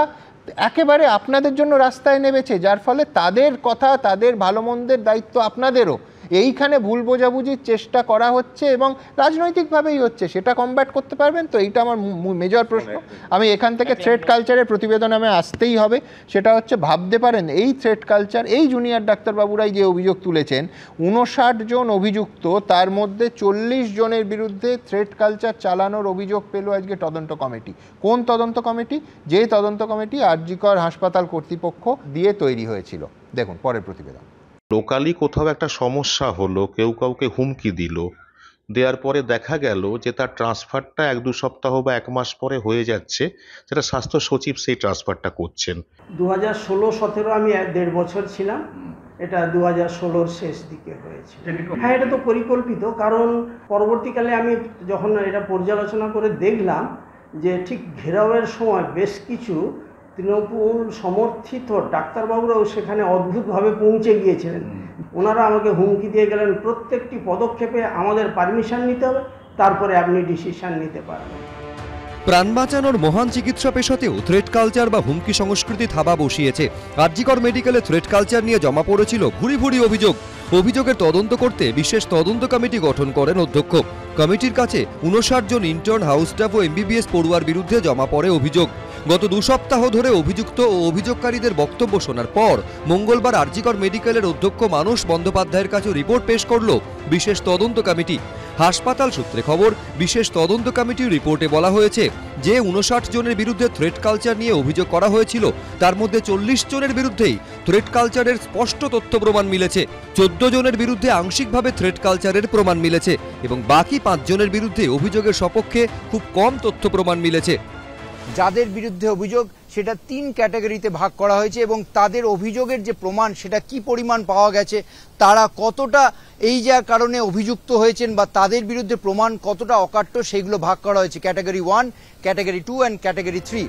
একেবারে আপনাদের জন্য রাস্তায় নেমেছে যার ফলে তাদের কথা তাদের ভালো মন্দের দায়িত্ব আপনাদেরও এইখানে ভুল বোঝাবুঝির চেষ্টা করা হচ্ছে এবং রাজনৈতিকভাবেই হচ্ছে সেটা কমব্যাট করতে পারবেন তো এইটা আমার মেজর প্রশ্ন আমি এখান থেকে থ্রেড হ্যাঁ, কালচারের হ্যাঁ, হ্যাঁ। প্রতিবেদন আমি আসতেই হবে সেটা হচ্ছে ভাবতে পারেন এই থ্রেড কালচার এই জুনিয়র ডাক্তারবাবুরাই যে অভিযোগ তুলেছেন উনষাট জন অভিযুক্ত তার মধ্যে চল্লিশ জনের বিরুদ্ধে থ্রেড কালচার চালানোর অভিযোগ পেল আজকে তদন্ত কমিটি কোন তদন্ত কমিটি যে তদন্ত কমিটি আরজিকর হাসপাতাল কর্তৃপক্ষ দিয়ে তৈরি হয়েছিল দেখুন পরের প্রতিবেদন লোকালি কোথাও একটা সমস্যা হলো কেউ কাউকে হুমকি দিল দেওয়ার পরে দেখা গেল যে তার ট্রান্সফারটা এক দু সপ্তাহ বা এক মাস পরে হয়ে যাচ্ছে যেটা স্বাস্থ্য সচিব সেই ট্রান্সফারটা করছেন দু হাজার ষোলো সতেরো আমি দেড় বছর ছিলাম এটা দু হাজার ষোলোর শেষ দিকে হয়েছে হ্যাঁ এটা তো পরিকল্পিত কারণ পরবর্তীকালে আমি যখন এটা পর্যালোচনা করে দেখলাম যে ঠিক ঘেরাওয়ের সময় বেশ কিছু তৃণমূল সমর্থিত ডাক্তারবাবুরাও সেখানে অদ্ভুতভাবে পৌঁছে গিয়েছিলেন ওনারা আমাকে হুমকি দিয়ে গেলেন প্রত্যেকটি পদক্ষেপে আমাদের পারমিশন নিতে হবে তারপরে আপনি ডিসিশন নিতে পারবেন প্রাণ বাঁচানোর মহান চিকিৎসা পেশাতেও থ্রেড কালচার বা হুমকি সংস্কৃতি থাবা বসিয়েছে আর্জিকর মেডিকেলে থ্রেড কালচার নিয়ে জমা পড়েছিল ভুরি ভুরি অভিযোগ অভিযোগের তদন্ত করতে বিশেষ তদন্ত কমিটি গঠন করেন অধ্যক্ষ কমিটির কাছে উনষাট জন ইন্টার্ন হাউস স্টাফ ও এমবিবিএস পড়ুয়ার বিরুদ্ধে জমা পড়ে অভিযোগ গত দু সপ্তাহ ধরে অভিযুক্ত ও অভিযোগকারীদের বক্তব্য শোনার পর মঙ্গলবার আরজিকর মেডিকেলের অধ্যক্ষ মানস বন্দ্যোপাধ্যায়ের কাছে রিপোর্ট পেশ করল বিশেষ তদন্ত কমিটি হাসপাতাল সূত্রে খবর বিশেষ তদন্ত কমিটির রিপোর্টে বলা হয়েছে যে উনষাট জনের বিরুদ্ধে থ্রেট কালচার নিয়ে অভিযোগ করা হয়েছিল তার মধ্যে চল্লিশ জনের বিরুদ্ধেই থ্রেট কালচারের স্পষ্ট তথ্য প্রমাণ মিলেছে চোদ্দ জনের বিরুদ্ধে আংশিকভাবে থ্রেট কালচারের প্রমাণ মিলেছে এবং বাকি পাঁচজনের বিরুদ্ধে অভিযোগের সপক্ষে খুব কম তথ্য প্রমাণ মিলেছে যাদের বিরুদ্ধে অভিযোগ সেটা তিন ক্যাটাগরিতে ভাগ করা হয়েছে এবং তাদের অভিযোগের যে প্রমাণ সেটা কি পরিমাণ পাওয়া গেছে তারা কতটা এই যার কারণে অভিযুক্ত হয়েছেন বা তাদের বিরুদ্ধে প্রমাণ কতটা অকাট্য সেগুলো ভাগ করা হয়েছে category one category two and category three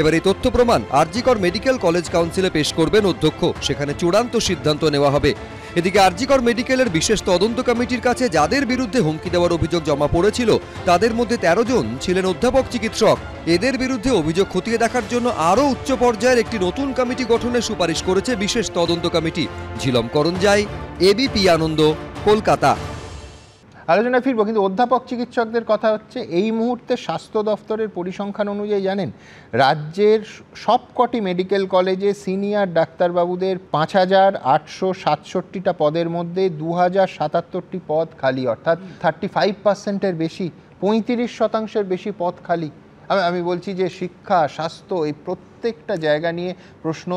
এবার এই তথ্য প্রমাণ আরজিকর মেডিকেল কলেজ কাউন্সিলে পেশ করবেন অধ্যক্ষ সেখানে চূড়ান্ত সিদ্ধান্ত নেওয়া হবে এদিকে আরজিকর মেডিকেলের বিশেষ তদন্ত কমিটির কাছে যাদের বিরুদ্ধে হুমকি দেওয়ার অভিযোগ জমা পড়েছিল তাদের মধ্যে তেরো জন ছিলেন অধ্যাপক চিকিৎসক এদের বিরুদ্ধে অভিযোগ খতিয়ে দেখার জন্য আরও উচ্চ পর্যায়ের একটি নতুন কমিটি গঠনের সুপারিশ করেছে বিশেষ তদন্ত কমিটি ঝিলম করঞ্জাই এবিপি আনন্দ কলকাতা আলোচনায় ফিরবো কিন্তু অধ্যাপক চিকিৎসকদের কথা হচ্ছে এই মুহূর্তে স্বাস্থ্য দফতরের পরিসংখ্যান অনুযায়ী জানেন রাজ্যের সবকটি মেডিকেল কলেজে সিনিয়র ডাক্তারবাবুদের পাঁচ হাজার আটশো সাতষট্টিটা পদের মধ্যে দু হাজার সাতাত্তরটি পদ খালি অর্থাৎ থার্টি ফাইভ পার্সেন্টের বেশি পঁয়ত্রিশ শতাংশের বেশি পদ খালি আমি আমি বলছি যে শিক্ষা স্বাস্থ্য এই প্রত্যেকটা জায়গা নিয়ে প্রশ্ন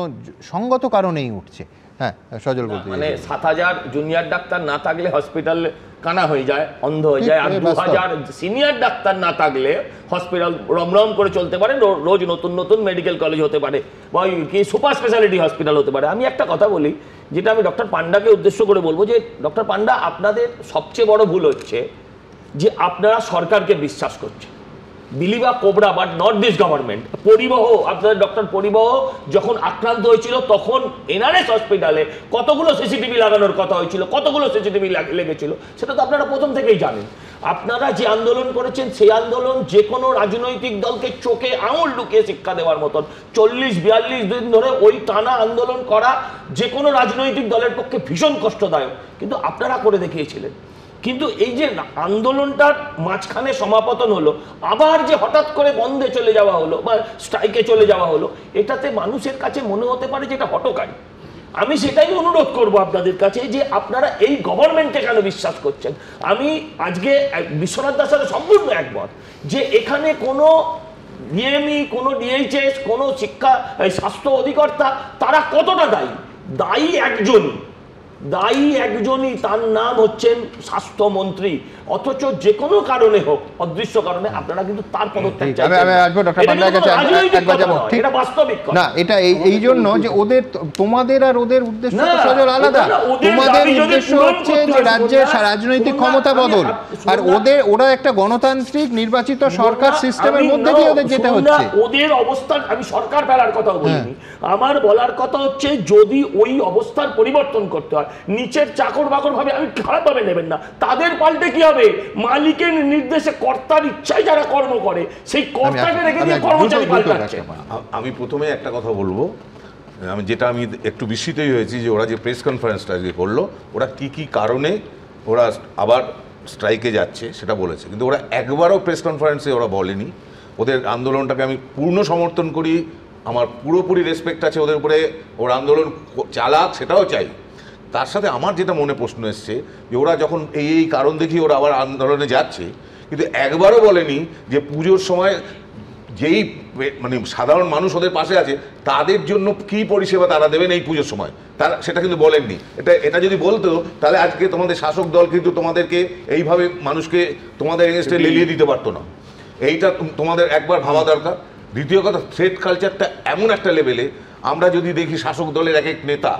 সঙ্গত কারণেই উঠছে হ্যাঁ সজল বলতে মানে সাত হাজার জুনিয়র ডাক্তার না থাকলে হসপিটাল কানা হয়ে যায় অন্ধ হয়ে যায় আর দু হাজার সিনিয়র ডাক্তার না থাকলে হসপিটাল রমরম করে চলতে পারে রোজ নতুন নতুন মেডিকেল কলেজ হতে পারে বা কি সুপার স্পেশালিটি হসপিটাল হতে পারে আমি একটা কথা বলি যেটা আমি ডক্টর পান্ডাকে উদ্দেশ্য করে বলবো যে ডক্টর পান্ডা আপনাদের সবচেয়ে বড় ভুল হচ্ছে যে আপনারা সরকারকে বিশ্বাস করছেন বিলিবা কোবরা বাট নট দিস গভর্নমেন্ট পরিবহ আপনাদের ডক্টর পরিবহ যখন আক্রান্ত হয়েছিল তখন এনআরএস হসপিটালে কতগুলো সিসিটিভি লাগানোর কথা হয়েছিল কতগুলো সিসিটিভি লেগেছিল সেটা তো আপনারা প্রথম থেকেই জানেন আপনারা যে আন্দোলন করেছেন সেই আন্দোলন যে কোনো রাজনৈতিক দলকে চোখে আঙুল ঢুকিয়ে শিক্ষা দেওয়ার মতন চল্লিশ বিয়াল্লিশ দিন ধরে ওই টানা আন্দোলন করা যে কোনো রাজনৈতিক দলের পক্ষে ভীষণ কষ্টদায়ক কিন্তু আপনারা করে দেখিয়েছিলেন কিন্তু এই যে আন্দোলনটার মাঝখানে সমাপতন হলো আবার যে হঠাৎ করে বন্ধে চলে যাওয়া হলো বা স্ট্রাইকে চলে যাওয়া হলো এটাতে মানুষের কাছে মনে হতে পারে যে এটা হটকারী আমি সেটাই অনুরোধ করব আপনাদের কাছে যে আপনারা এই গভর্নমেন্টে কেন বিশ্বাস করছেন আমি আজকে বিশ্বনাথ দাস সাথে সম্পূর্ণ একমত যে এখানে কোনো ডিএমই e, কোনো ডিএইচএস কোনো শিক্ষা স্বাস্থ্য অধিকর্তা তারা কতটা দায়ী দায়ী একজনই দায়ী একজনই তার নাম হচ্ছেন স্বাস্থ্যমন্ত্রী অথচ যে কোনো কারণে হোক অদৃশ্য কারণে আপনারা কিন্তু তার পদত্যাগ এটা বাস্তবিক না এটা এই জন্য যে ওদের তোমাদের আর ওদের উদ্দেশ্য সজল আলাদা তোমাদের উদ্দেশ্য হচ্ছে যে রাজ্যের রাজনৈতিক ক্ষমতা বদল আর ওদের ওরা একটা গণতান্ত্রিক নির্বাচিত সরকার সিস্টেমের মধ্যে দিয়ে ওদের যেতে হচ্ছে ওদের অবস্থান আমি সরকার ফেলার কথা হ্যাঁ। বলিনি আমার বলার কথা হচ্ছে যদি ওই অবস্থার পরিবর্তন করতে হয় নিচের চাকর বাকর ভাবে আমি খারাপভাবে নেবেন না তাদের পাল্টে কি হবে মালিকের নির্দেশে কর্তার ইচ্ছায় যারা কর্ম করে সেই কর্তাকে রেখে দিয়ে কর্মচারী পাল্টাচ্ছে আমি প্রথমে একটা কথা বলবো আমি যেটা আমি একটু বিস্মিতই হয়েছি যে ওরা যে প্রেস কনফারেন্সটা আজকে করলো ওরা কি কি কারণে ওরা আবার স্ট্রাইকে যাচ্ছে সেটা বলেছে কিন্তু ওরা একবারও প্রেস কনফারেন্সে ওরা বলেনি ওদের আন্দোলনটাকে আমি পূর্ণ সমর্থন করি আমার পুরোপুরি রেসপেক্ট আছে ওদের উপরে ওর আন্দোলন চালাক সেটাও চাই তার সাথে আমার যেটা মনে প্রশ্ন এসছে যে ওরা যখন এই এই কারণ দেখি ওরা আবার আন্দোলনে যাচ্ছে কিন্তু একবারও বলেনি যে পুজোর সময় যেই মানে সাধারণ মানুষ ওদের পাশে আছে তাদের জন্য কি পরিষেবা তারা দেবেন এই পুজোর সময় তারা সেটা কিন্তু বলেননি এটা এটা যদি বলতো তাহলে আজকে তোমাদের শাসক দল কিন্তু তোমাদেরকে এইভাবে মানুষকে তোমাদের এগেনস্টে লিলিয়ে দিতে পারতো না এইটা তোমাদের একবার ভাবা দরকার দ্বিতীয় কথা থ্রেড কালচারটা এমন একটা লেভেলে আমরা যদি দেখি শাসক দলের এক এক নেতা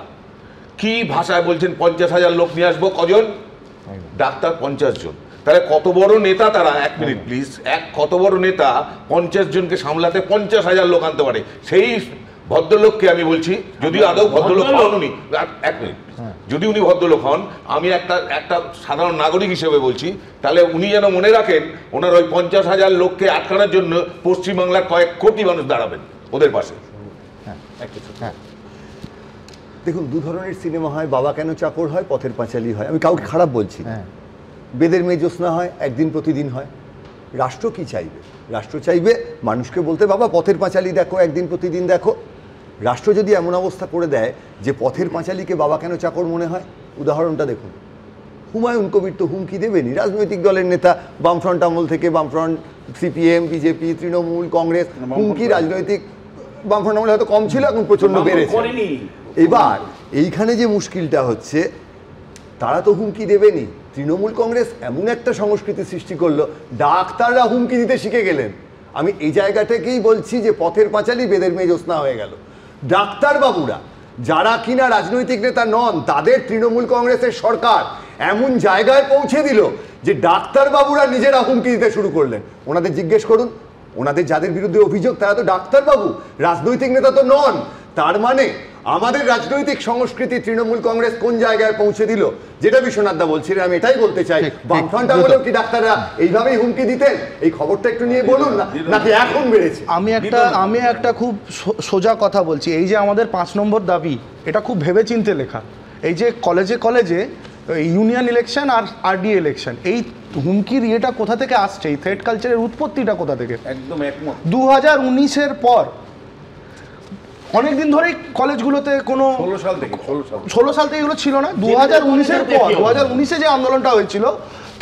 কি ভাষায় বলছেন পঞ্চাশ হাজার লোক নিয়ে আসবো কজন ডাক্তার পঞ্চাশ জন তাহলে কত বড় নেতা তারা এক মিনিট প্লিজ হ্যাঁ। এক কত বড় নেতা পঞ্চাশ জনকে সামলাতে পঞ্চাশ হাজার লোক আনতে পারে সেই ভদ্রলোককে আমি বলছি যদি আদৌ ভদ্রলোক হন উনি এক মিনিট হ্যাঁ। যদি উনি ভদ্রলোক হন আমি একটা একটা সাধারণ নাগরিক হিসেবে বলছি তাহলে উনি যেন মনে রাখেন ওনার ওই পঞ্চাশ হাজার লোককে আটকানোর জন্য পশ্চিমবাংলার কয়েক কোটি মানুষ দাঁড়াবেন ওদের পাশে হ্যাঁ হ্যাঁ, হ্যাঁ। দেখুন দু ধরনের সিনেমা হয় বাবা কেন চাকর হয় পথের পাঁচালি হয় আমি কাউকে খারাপ বলছি হ্যাঁ। বেদের মেয়ে জ্যোৎস্না হয় একদিন প্রতিদিন হয় রাষ্ট্র কি চাইবে রাষ্ট্র চাইবে মানুষকে বলতে বাবা পথের পাঁচালি দেখো একদিন প্রতিদিন দেখো রাষ্ট্র যদি এমন অবস্থা করে দেয় যে পথের পাঁচালিকে বাবা কেন চাকর মনে হয় উদাহরণটা দেখুন হুমায়ুন কবির তো হুমকি দেবেনি রাজনৈতিক দলের নেতা বামফ্রন্ট আমল থেকে বামফ্রন্ট সিপিএম বিজেপি তৃণমূল কংগ্রেস হুমকি রাজনৈতিক বামফ্রন্ট আমল হয়তো কম ছিল এখন প্রচণ্ড বেড়েছে এবার এইখানে যে মুশকিলটা হচ্ছে তারা তো হুমকি দেবেনি তৃণমূল কংগ্রেস এমন একটা সংস্কৃতি সৃষ্টি করলো ডাক্তাররা হুমকি দিতে শিখে গেলেন আমি এই জায়গা থেকেই বলছি যে পথের পাঁচালি বেদের মেয়ে জ্যোৎস্না হয়ে গেল ডাক্তারবাবুরা যারা কিনা রাজনৈতিক নেতা নন তাদের তৃণমূল কংগ্রেসের সরকার এমন জায়গায় পৌঁছে দিল যে ডাক্তারবাবুরা নিজেরা হুমকি দিতে শুরু করলেন ওনাদের জিজ্ঞেস করুন ওনাদের যাদের বিরুদ্ধে অভিযোগ তারা তো ডাক্তারবাবু রাজনৈতিক নেতা তো নন তার মানে আমাদের রাজনৈতিক সংস্কৃতি তৃণমূল কংগ্রেস কোন জায়গায় পৌঁছে দিল যেটা বিশ্বনাথদা বলছিলেন আমি এটাই বলতে চাই বামফ্রন্টটা বলেও কি ডাক্তাররা এইভাবেই হুমকি দিতেন এই খবরটা একটু নিয়ে বলুন না নাকি এখন বেড়েছে আমি একটা আমি একটা খুব সোজা কথা বলছি এই যে আমাদের পাঁচ নম্বর দাবি এটা খুব ভেবেচিন্তে লেখা এই যে কলেজে কলেজে ইউনিয়ন ইলেকশন আর আরডি ইলেকশন এই হুমকির ইয়েটা কোথা থেকে আসছে এই থ্রেড কালচারের উৎপত্তিটা কোথা থেকে একদম একমত দু হাজার উনিশের পর অনেক দিন ধরেই কলেজগুলোতে কোনো ষোলো সাল থেকে ষোলো সাল থেকে এগুলো ছিল না দু হাজার উনিশের পর দু হাজার উনিশে যে আন্দোলনটা হয়েছিল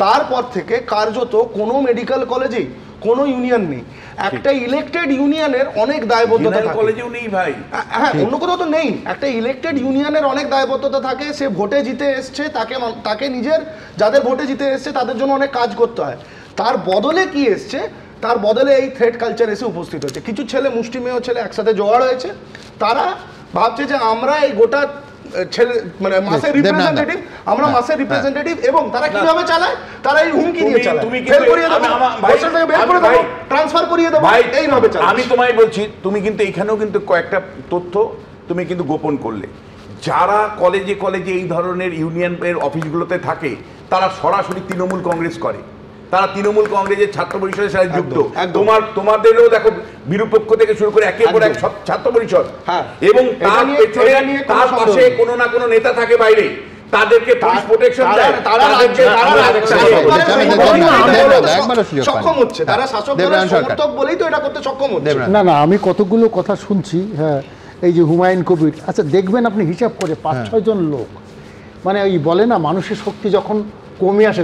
তারপর থেকে কার্যত কোনো মেডিকেল কলেজেই কোনো ইউনিয়ন নেই একটা ইলেকটেড ইউনিয়নের অনেক দায়বদ্ধতা কলেজেও নেই ভাই হ্যাঁ, হ্যাঁ অন্য কোথাও তো নেই একটা ইলেকটেড ইউনিয়নের অনেক দায়বদ্ধতা থাকে সে ভোটে জিতে এসছে তাকে তাকে নিজের যাদের ভোটে জিতে এসছে তাদের জন্য অনেক কাজ করতে হয় তার বদলে কি এসছে তার বদলে এই থ্রেড কালচার এসে উপস্থিত হয়েছে কিছু ছেলে মুষ্টিমেয় ছেলে একসাথে জোয়ার হয়েছে তারা ভাবছে যে আমরা এই গোটা ছেলে মানে মাসের রিপ্রেজেন্টেটিভ আমরা মাসের রিপ্রেজেন্টেটিভ এবং তারা কিভাবে চালায় তারা এই হুমকি দিয়ে চালায় তুমি ফেল করিয়ে দাও বের করে দাও ট্রান্সফার করিয়ে দাও এইভাবে চালায় আমি তোমায় বলছি তুমি কিন্তু এখানেও কিন্তু কয়েকটা তথ্য তুমি কিন্তু গোপন করলে যারা কলেজে কলেজে এই ধরনের ইউনিয়নের অফিসগুলোতে থাকে তারা সরাসরি তৃণমূল কংগ্রেস করে তারা তৃণমূল কংগ্রেসের ছাত্র পরিষদের সাথে যুক্ত তোমার তোমাদেরও দেখো বিরুপক্ষ থেকে শুরু করে একের পর এক সব ছাত্র পরিষদ হ্যাঁ। এবং তার পেছনে তার পাশে কোনো না কোনো নেতা থাকে বাইরে তাদেরকে সক্ষম হচ্ছে তারা করতে সক্ষম না না আমি কতগুলো কথা শুনছি হ্যাঁ এই যে হুমায়ুন কবির আচ্ছা দেখবেন আপনি হিসাব করে পাঁচ হ্যাঁ। ছয়জন লোক মানে ওই বলে না মানুষের শক্তি যখন কমে আসে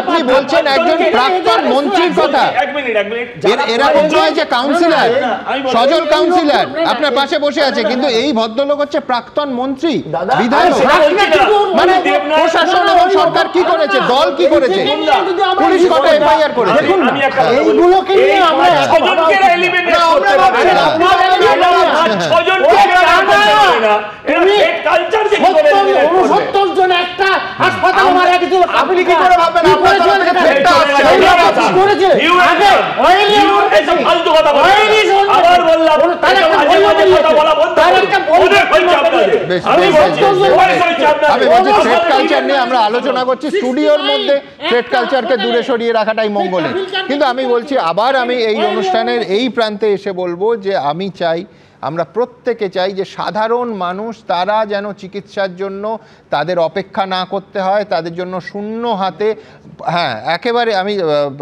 আপনি বলছেন একজন প্রাক্তন মন্ত্রীর কথা এরকম নয় যে কাউন্সিলর সজল কাউন্সিলর আপনার পাশে বসে আছে কিন্তু এই ভদ্রলোক হচ্ছে প্রাক্তন মন্ত্রী বিধায়ক মানে প্রশাসন এবং সরকার কি করেছে দল কি করেছে পুলিশ কটা এফআইআর করেছে এইগুলোকে নিয়ে আমরা কালচার অনুসত্তর জন একটা হাসপাতাল মারা গেছিল আপনি কি আমরা আলোচনা করছি স্টুডিওর মধ্যে কালচারকে দূরে সরিয়ে রাখাটাই মঙ্গলের কিন্তু আমি বলছি আবার আমি এই অনুষ্ঠানের এই প্রান্তে এসে বলবো যে আমি চাই আমরা প্রত্যেকে চাই যে সাধারণ মানুষ তারা যেন চিকিৎসার জন্য তাদের অপেক্ষা না করতে হয় তাদের জন্য শূন্য হাতে হ্যাঁ একেবারে আমি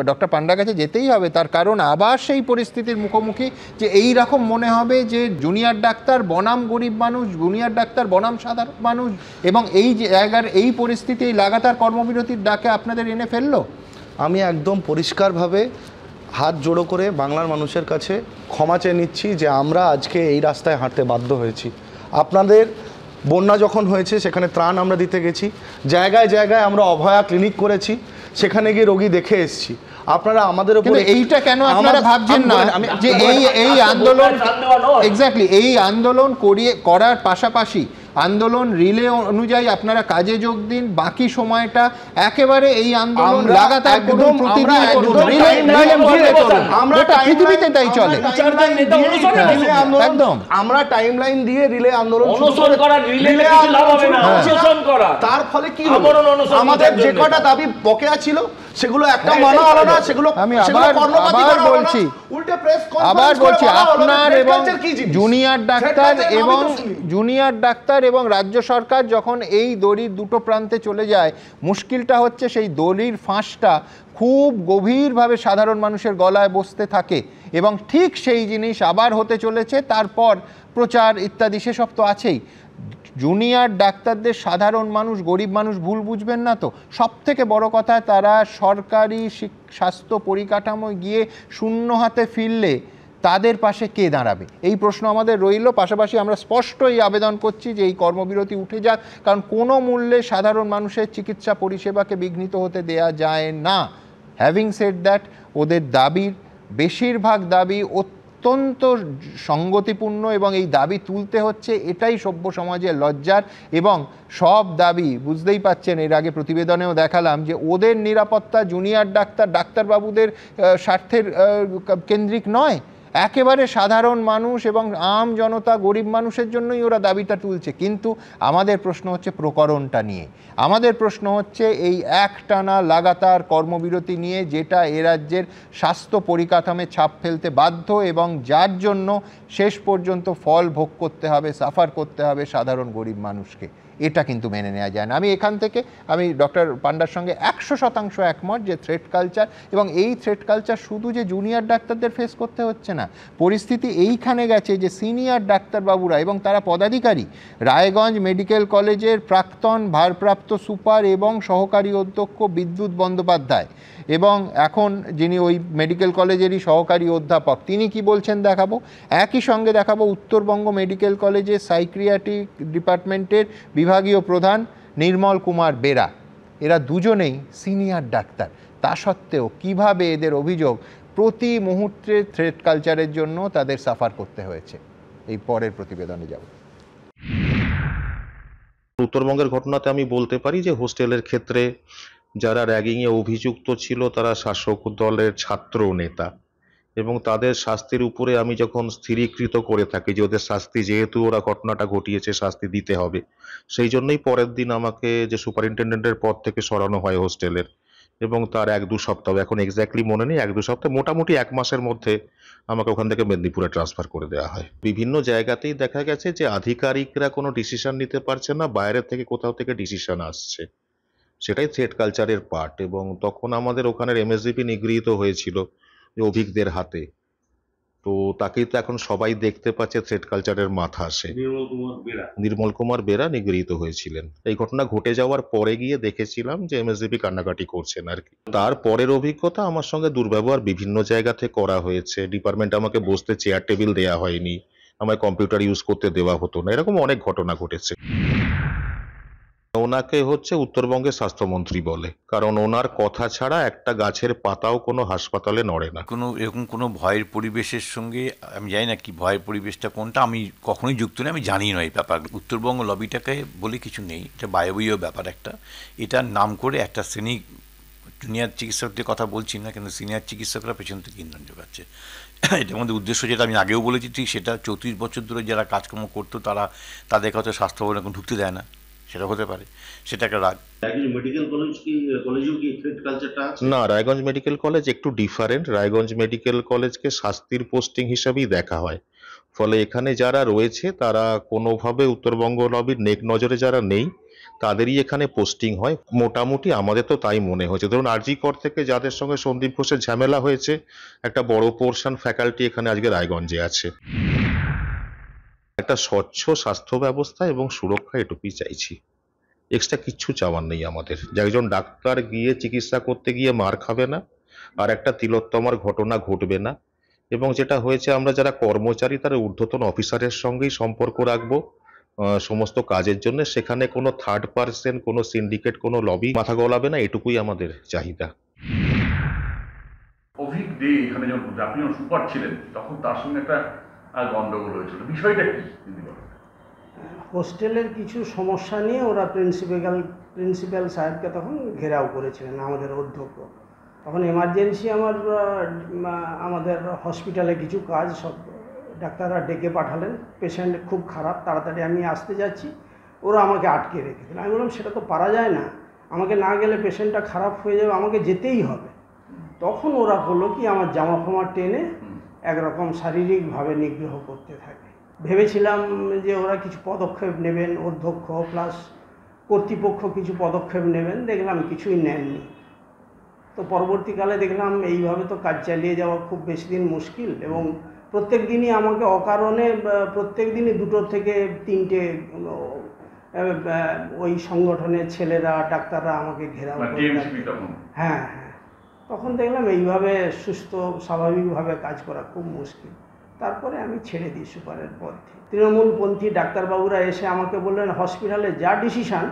ডক্টর পান্ডার কাছে যেতেই হবে তার কারণ আবার সেই পরিস্থিতির মুখোমুখি যে এই রকম মনে হবে যে জুনিয়র ডাক্তার বনাম গরিব মানুষ জুনিয়র ডাক্তার বনাম সাধারণ মানুষ এবং এই জায়গার এই পরিস্থিতি লাগাতার কর্মবিরতির ডাকে আপনাদের এনে ফেললো আমি একদম পরিষ্কারভাবে হাত জোড়ো করে বাংলার মানুষের কাছে ক্ষমা চেয়ে নিচ্ছি যে আমরা আজকে এই রাস্তায় হাঁটতে বাধ্য হয়েছি আপনাদের বন্যা যখন হয়েছে সেখানে ত্রাণ আমরা দিতে গেছি জায়গায় জায়গায় আমরা অভয়া ক্লিনিক করেছি সেখানে গিয়ে রোগী দেখে এসছি আপনারা আমাদের উপরে এইটা কেন আপনারা ভাবছেন না যে এই এই আন্দোলন এক্স্যাক্টলি এই আন্দোলন করিয়ে করার পাশাপাশি আন্দোলন রিলে অনুযায়ী আপনারা কাজে যোগ দিন বাকি সময়টা একেবারে এই আন্দোলন লাগাতার করুন আমরা পৃথিবীতে তাই চলে একদম আমরা টাইম লাইন দিয়ে রিলে আন্দোলন তার ফলে কি আমাদের যে কটা দাবি পকেয়া ছিল সেগুলো একটা মানা আলাদা সেগুলো আমি আবার আবার বলছি আবার বলছি আপনার এবং জুনিয়র ডাক্তার এবং জুনিয়র ডাক্তার এবং রাজ্য সরকার যখন এই দড়ির দুটো প্রান্তে চলে যায় মুশকিলটা হচ্ছে সেই দড়ির ফাঁসটা খুব গভীরভাবে সাধারণ মানুষের গলায় বসতে থাকে এবং ঠিক সেই জিনিস আবার হতে চলেছে তারপর প্রচার ইত্যাদি সেসব তো আছেই জুনিয়র ডাক্তারদের সাধারণ মানুষ গরিব মানুষ ভুল বুঝবেন না তো সব থেকে বড় কথা তারা সরকারি স্বাস্থ্য পরিকাঠামো গিয়ে শূন্য হাতে ফিরলে তাদের পাশে কে দাঁড়াবে এই প্রশ্ন আমাদের রইল পাশাপাশি আমরা স্পষ্ট এই আবেদন করছি যে এই কর্মবিরতি উঠে যাক কারণ কোনো মূল্যে সাধারণ মানুষের চিকিৎসা পরিষেবাকে বিঘ্নিত হতে দেয়া যায় না হ্যাভিং সেড দ্যাট ওদের দাবির বেশিরভাগ দাবি অত্য অত্যন্ত সঙ্গতিপূর্ণ এবং এই দাবি তুলতে হচ্ছে এটাই সভ্য সমাজের লজ্জার এবং সব দাবি বুঝতেই পাচ্ছেন এর আগে প্রতিবেদনেও দেখালাম যে ওদের নিরাপত্তা জুনিয়র ডাক্তার ডাক্তারবাবুদের স্বার্থের কেন্দ্রিক নয় একেবারে সাধারণ মানুষ এবং আম জনতা গরিব মানুষের জন্যই ওরা দাবিটা তুলছে কিন্তু আমাদের প্রশ্ন হচ্ছে প্রকরণটা নিয়ে আমাদের প্রশ্ন হচ্ছে এই একটানা লাগাতার কর্মবিরতি নিয়ে যেটা এ রাজ্যের স্বাস্থ্য পরিকাঠামে ছাপ ফেলতে বাধ্য এবং যার জন্য শেষ পর্যন্ত ফল ভোগ করতে হবে সাফার করতে হবে সাধারণ গরিব মানুষকে এটা কিন্তু মেনে নেওয়া যায় না আমি এখান থেকে আমি ডক্টর পান্ডার সঙ্গে একশো শতাংশ একমত যে থ্রেড কালচার এবং এই থ্রেড কালচার শুধু যে জুনিয়র ডাক্তারদের ফেস করতে হচ্ছে না পরিস্থিতি এইখানে গেছে যে সিনিয়র ডাক্তারবাবুরা এবং তারা পদাধিকারী রায়গঞ্জ মেডিকেল কলেজের প্রাক্তন ভারপ্রাপ্ত সুপার এবং সহকারী অধ্যক্ষ বিদ্যুৎ বন্দ্যোপাধ্যায় এবং এখন যিনি ওই মেডিকেল কলেজেরই সহকারী অধ্যাপক তিনি কি বলছেন দেখাবো একই সঙ্গে দেখাবো উত্তরবঙ্গ মেডিকেল কলেজে সাইক্রিয়াটিক ডিপার্টমেন্টের বিভাগীয় প্রধান নির্মল কুমার বেরা এরা দুজনেই সিনিয়র ডাক্তার তা সত্ত্বেও কিভাবে এদের অভিযোগ প্রতি মুহূর্তে থ্রেড কালচারের জন্য তাদের সাফার করতে হয়েছে এই পরের প্রতিবেদনে যাব উত্তরবঙ্গের ঘটনাতে আমি বলতে পারি যে হোস্টেলের ক্ষেত্রে যারা র্যাগিংয়ে অভিযুক্ত ছিল তারা শাসক দলের ছাত্র নেতা এবং তাদের শাস্তির উপরে আমি যখন স্থিরীকৃত করে থাকি যে ওদের শাস্তি যেহেতু ওরা ঘটনাটা ঘটিয়েছে শাস্তি দিতে হবে সেই জন্যই পরের দিন আমাকে যে সুপারিনটেন্ডেন্টের পদ থেকে সরানো হয় হোস্টেলের এবং তার এক দু সপ্তাহ এখন এক্স্যাক্টলি মনে নেই এক দু সপ্তাহ মোটামুটি এক মাসের মধ্যে আমাকে ওখান থেকে মেদিনীপুরে ট্রান্সফার করে দেওয়া হয় বিভিন্ন জায়গাতেই দেখা গেছে যে আধিকারিকরা কোনো ডিসিশন নিতে পারছে না বাইরে থেকে কোথাও থেকে ডিসিশন আসছে সেটাই থ্রেড কালচারের পার্ট এবং তখন আমাদের ওখানের এমএসডিপি নিগৃহীত হয়েছিল অভিকদের হাতে তো তাকেই তো এখন সবাই দেখতে পাচ্ছে থ্রেড কালচারের মাথা আসে নির্মল কুমার বেরা নিগৃহীত হয়েছিলেন এই ঘটনা ঘটে যাওয়ার পরে গিয়ে দেখেছিলাম যে এমএসডিপি কান্নাকাটি করছেন আর কি তার পরের অভিজ্ঞতা আমার সঙ্গে দুর্ব্যবহার বিভিন্ন জায়গাতে করা হয়েছে ডিপার্টমেন্ট আমাকে বসতে চেয়ার টেবিল দেওয়া হয়নি আমায় কম্পিউটার ইউজ করতে দেওয়া হতো না এরকম অনেক ঘটনা ঘটেছে ওনাকে হচ্ছে উত্তরবঙ্গের স্বাস্থ্যমন্ত্রী বলে কারণ ওনার কথা ছাড়া একটা গাছের পাতাও কোনো হাসপাতালে নড়ে না কোনো এরকম কোনো ভয়ের পরিবেশের সঙ্গে আমি জানি না কি ভয়ের পরিবেশটা কোনটা আমি কখনোই যুক্ত নেই আমি জানি না এই ব্যাপার উত্তরবঙ্গ লবিটাকে বলে কিছু নেই এটা বায়বীয় ব্যাপার একটা এটার নাম করে একটা শ্রেণী জুনিয়র চিকিৎসকদের কথা বলছি না কিন্তু সিনিয়র চিকিৎসকরা পেছন থেকে ইন্ধন যোগাচ্ছে এটার মধ্যে উদ্দেশ্য যেটা আমি আগেও বলেছি ঠিক সেটা চৌত্রিশ বছর ধরে যারা কাজকর্ম করতো তারা তাদের কথা স্বাস্থ্য এখন ঢুকতে দেয় না সেটা হতে পারে সেটা একটা রাগ না রায়গঞ্জ মেডিকেল কলেজ একটু ডিফারেন্ট রায়গঞ্জ মেডিকেল কলেজকে শাস্তির পোস্টিং হিসাবেই দেখা হয় ফলে এখানে যারা রয়েছে তারা কোনোভাবে উত্তরবঙ্গ লবির নেক নজরে যারা নেই তাদেরই এখানে পোস্টিং হয় মোটামুটি আমাদের তো তাই মনে হয়েছে ধরুন আরজি কর থেকে যাদের সঙ্গে সন্দীপ ঘোষের ঝামেলা হয়েছে একটা বড় পোর্শন ফ্যাকাল্টি এখানে আজকে রায়গঞ্জে আছে একটা স্বচ্ছ স্বাস্থ্য ব্যবস্থা এবং সুরক্ষা এটুকুই চাইছি এক্সট্রা কিচ্ছু চাওয়ার নেই আমাদের একজন ডাক্তার গিয়ে চিকিৎসা করতে গিয়ে মার খাবে না আর একটা তিলোত্তমার ঘটনা ঘটবে না এবং যেটা হয়েছে আমরা যারা কর্মচারী তার ঊর্ধ্বতন অফিসারের সঙ্গেই সম্পর্ক রাখবো সমস্ত কাজের জন্য সেখানে কোনো থার্ড পার্সন কোনো সিন্ডিকেট কোনো লবি মাথা গলাবে না এটুকুই আমাদের চাহিদা অভিক দে এখানে যখন আপনিও সুপার ছিলেন তখন তার সঙ্গে একটা গণ্ডগোল হয়েছিল বিষয়টা কি হোস্টেলের কিছু সমস্যা নিয়ে ওরা প্রিন্সিপাল প্রিন্সিপাল সাহেবকে তখন ঘেরাও করেছিলেন আমাদের অধ্যক্ষ তখন এমার্জেন্সি আমার আমাদের হসপিটালে কিছু কাজ সব ডাক্তাররা ডেকে পাঠালেন পেশেন্ট খুব খারাপ তাড়াতাড়ি আমি আসতে যাচ্ছি ওরা আমাকে আটকে রেখে দিল আমি বললাম সেটা তো পারা যায় না আমাকে না গেলে পেশেন্টটা খারাপ হয়ে যাবে আমাকে যেতেই হবে তখন ওরা বললো কি আমার জামা ফামা টেনে একরকম শারীরিকভাবে নিগ্রহ করতে থাকে ভেবেছিলাম যে ওরা কিছু পদক্ষেপ নেবেন অধ্যক্ষ প্লাস কর্তৃপক্ষ কিছু পদক্ষেপ নেবেন দেখলাম কিছুই নেননি তো পরবর্তীকালে দেখলাম এইভাবে তো কাজ চালিয়ে যাওয়া খুব বেশি দিন মুশকিল এবং প্রত্যেক দিনই আমাকে অকারণে প্রত্যেক দিনই দুটো থেকে তিনটে ওই সংগঠনের ছেলেরা ডাক্তাররা আমাকে ঘেরাও মানে হ্যাঁ হ্যাঁ তখন দেখলাম এইভাবে সুস্থ স্বাভাবিকভাবে কাজ করা খুব মুশকিল তারপরে আমি ছেড়ে দিই সুপারের পর তৃণমূলপন্থী ডাক্তারবাবুরা এসে আমাকে বললেন হসপিটালে যা ডিসিশান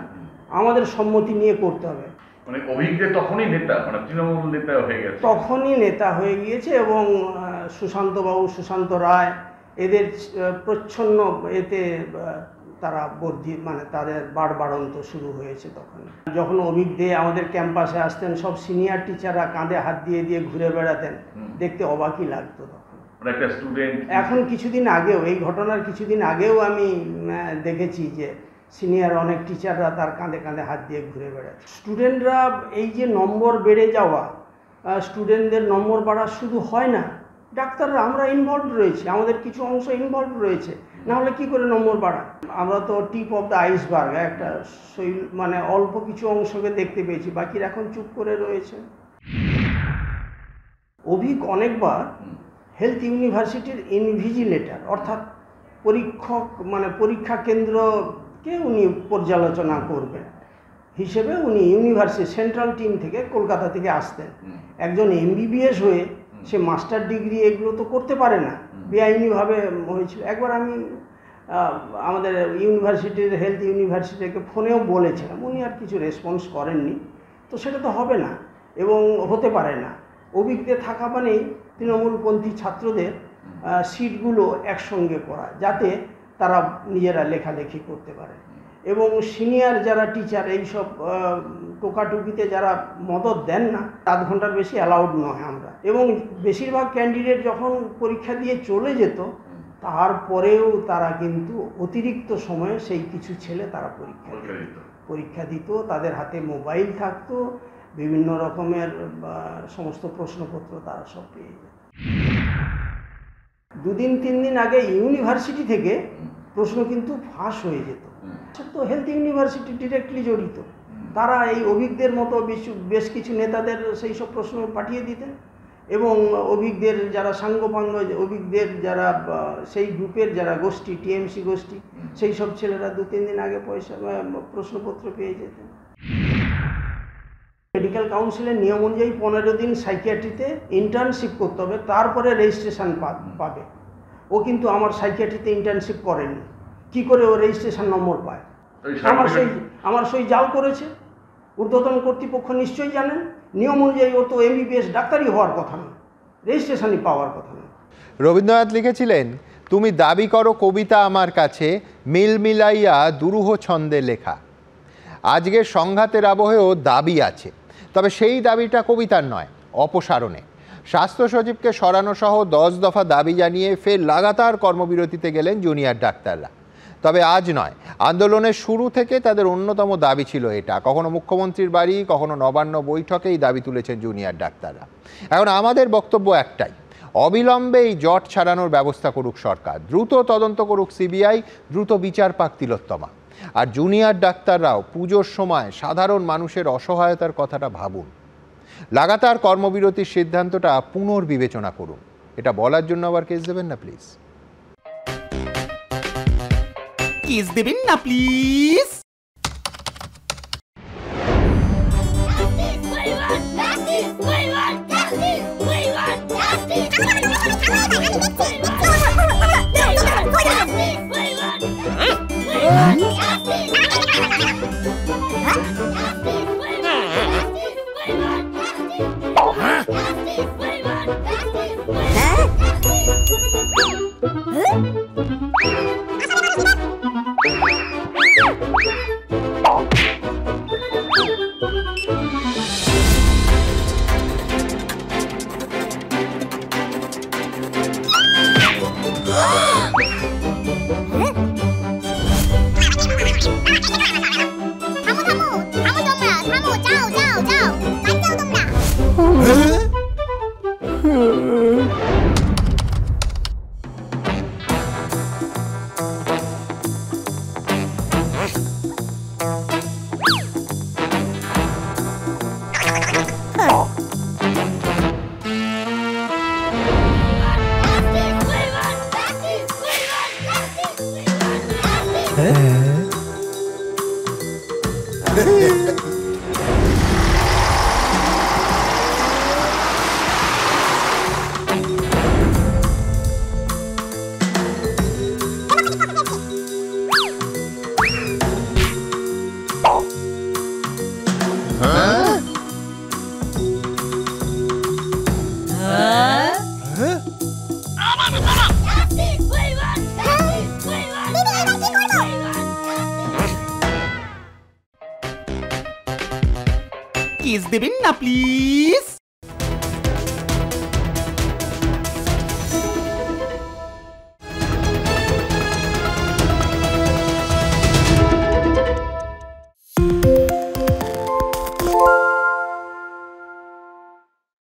আমাদের সম্মতি নিয়ে করতে হবে মানে তখনই মানে তখনই নেতা হয়ে গিয়েছে এবং সুশান্তবাবু সুশান্ত রায় এদের প্রচ্ছন্ন এতে তারা বর্ধি মানে তাদের বাড়বাড়ন্ত শুরু হয়েছে তখন যখন অমিত দে আমাদের ক্যাম্পাসে আসতেন সব সিনিয়র টিচাররা কাঁধে হাত দিয়ে দিয়ে ঘুরে বেড়াতেন দেখতে অবাকই লাগতো তখন মানে এখন কিছুদিন আগেও এই ঘটনার কিছুদিন আগেও আমি দেখেছি যে সিনিয়র অনেক টিচাররা তার কাঁধে কাঁধে হাত দিয়ে ঘুরে বেড়ায় স্টুডেন্টরা এই যে নম্বর বেড়ে যাওয়া স্টুডেন্টদের নম্বর বাড়া শুধু হয় না ডাক্তাররা আমরা ইনভলভ রয়েছি আমাদের কিছু অংশ ইনভলভ রয়েছে নাহলে কী করে নম্বর বাড়ায় আমরা তো টিপ অফ দ্য আইসবার্গ একটা শৈল মানে অল্প কিছু অংশকে দেখতে পেয়েছি বাকির এখন চুপ করে রয়েছে অভিক অনেকবার হেলথ ইউনিভার্সিটির ইনভিজিলেটার অর্থাৎ পরীক্ষক মানে পরীক্ষা কেন্দ্রকে উনি পর্যালোচনা করবেন হিসেবে উনি ইউনিভার্সিটি সেন্ট্রাল টিম থেকে কলকাতা থেকে আসতেন একজন এমবিবিএস হয়ে সে মাস্টার ডিগ্রি এগুলো তো করতে পারে না বেআইনিভাবে হয়েছিল একবার আমি আমাদের ইউনিভার্সিটির হেলথ ইউনিভার্সিটিকে ফোনেও বলেছিলাম উনি আর কিছু রেসপন্স করেননি তো সেটা তো হবে না এবং হতে পারে না অভিজ্ঞে থাকা মানেই তৃণমূলপন্থী ছাত্রদের সিটগুলো একসঙ্গে করা যাতে তারা নিজেরা লেখালেখি করতে পারে এবং সিনিয়র যারা টিচার এইসব টোকাটুকিতে যারা মদত দেন না আধ ঘন্টার বেশি অ্যালাউড নয় আমরা এবং বেশিরভাগ ক্যান্ডিডেট যখন পরীক্ষা দিয়ে চলে যেত তারপরেও তারা কিন্তু অতিরিক্ত সময়ে সেই কিছু ছেলে তারা পরীক্ষা দিত পরীক্ষা দিত তাদের হাতে মোবাইল থাকতো বিভিন্ন রকমের সমস্ত প্রশ্নপত্র তারা সব পেয়ে যেত দুদিন তিন দিন আগে ইউনিভার্সিটি থেকে প্রশ্ন কিন্তু ফাঁস হয়ে যেত তো হেলথ ইউনিভার্সিটি ডিরেক্টলি জড়িত তারা এই অভিজ্ঞদের মতো বেশ কিছু নেতাদের সেই সব প্রশ্ন পাঠিয়ে দিতেন এবং অভিজ্ঞদের যারা সাঙ্গপাঙ্গ অভিজ্ঞদের যারা সেই গ্রুপের যারা গোষ্ঠী টিএমসি গোষ্ঠী সেই সব ছেলেরা দু তিন দিন আগে পয়সা প্রশ্নপত্র পেয়ে যেতেন মেডিকেল কাউন্সিলের নিয়ম অনুযায়ী পনেরো দিন সাইকিয়াট্রিতে ইন্টার্নশিপ করতে হবে তারপরে রেজিস্ট্রেশন পাবে ও কিন্তু আমার সাইকিয়াট্রিতে ইন্টার্নশিপ করেনি কি করে ও রেজিস্ট্রেশন নম্বর পায় আমার সেই আমার সেই জাল করেছে ঊর্ধ্বতন কর্তৃপক্ষ নিশ্চয়ই জানেন নিয়ম অনুযায়ী ও তো এমবিবিএস ডাক্তারই হওয়ার কথা না রেজিস্ট্রেশনই পাওয়ার কথা না রবীন্দ্রনাথ লিখেছিলেন তুমি দাবি করো কবিতা আমার কাছে মিল মিলাইয়া দুরূহ ছন্দে লেখা আজকে সংঘাতের আবহেও দাবি আছে তবে সেই দাবিটা কবিতার নয় অপসারণে স্বাস্থ্য সচিবকে সরানো সহ দশ দফা দাবি জানিয়ে ফের লাগাতার কর্মবিরতিতে গেলেন জুনিয়র ডাক্তাররা তবে আজ নয় আন্দোলনের শুরু থেকে তাদের অন্যতম দাবি ছিল এটা কখনো মুখ্যমন্ত্রীর বাড়ি কখনো নবান্ন বৈঠকেই দাবি তুলেছেন জুনিয়র ডাক্তাররা এখন আমাদের বক্তব্য একটাই অবিলম্বে এই জট ছাড়ানোর ব্যবস্থা করুক সরকার দ্রুত তদন্ত করুক সিবিআই দ্রুত বিচার পাক তিলোত্তমা আর জুনিয়র ডাক্তাররাও পুজোর সময় সাধারণ মানুষের অসহায়তার কথাটা ভাবুন লাগাতার কর্মবিরতির সিদ্ধান্তটা পুনর্বিবেচনা করুন এটা বলার জন্য আবার কেস দেবেন না প্লিজ কিস দিবেন না please. Thank you.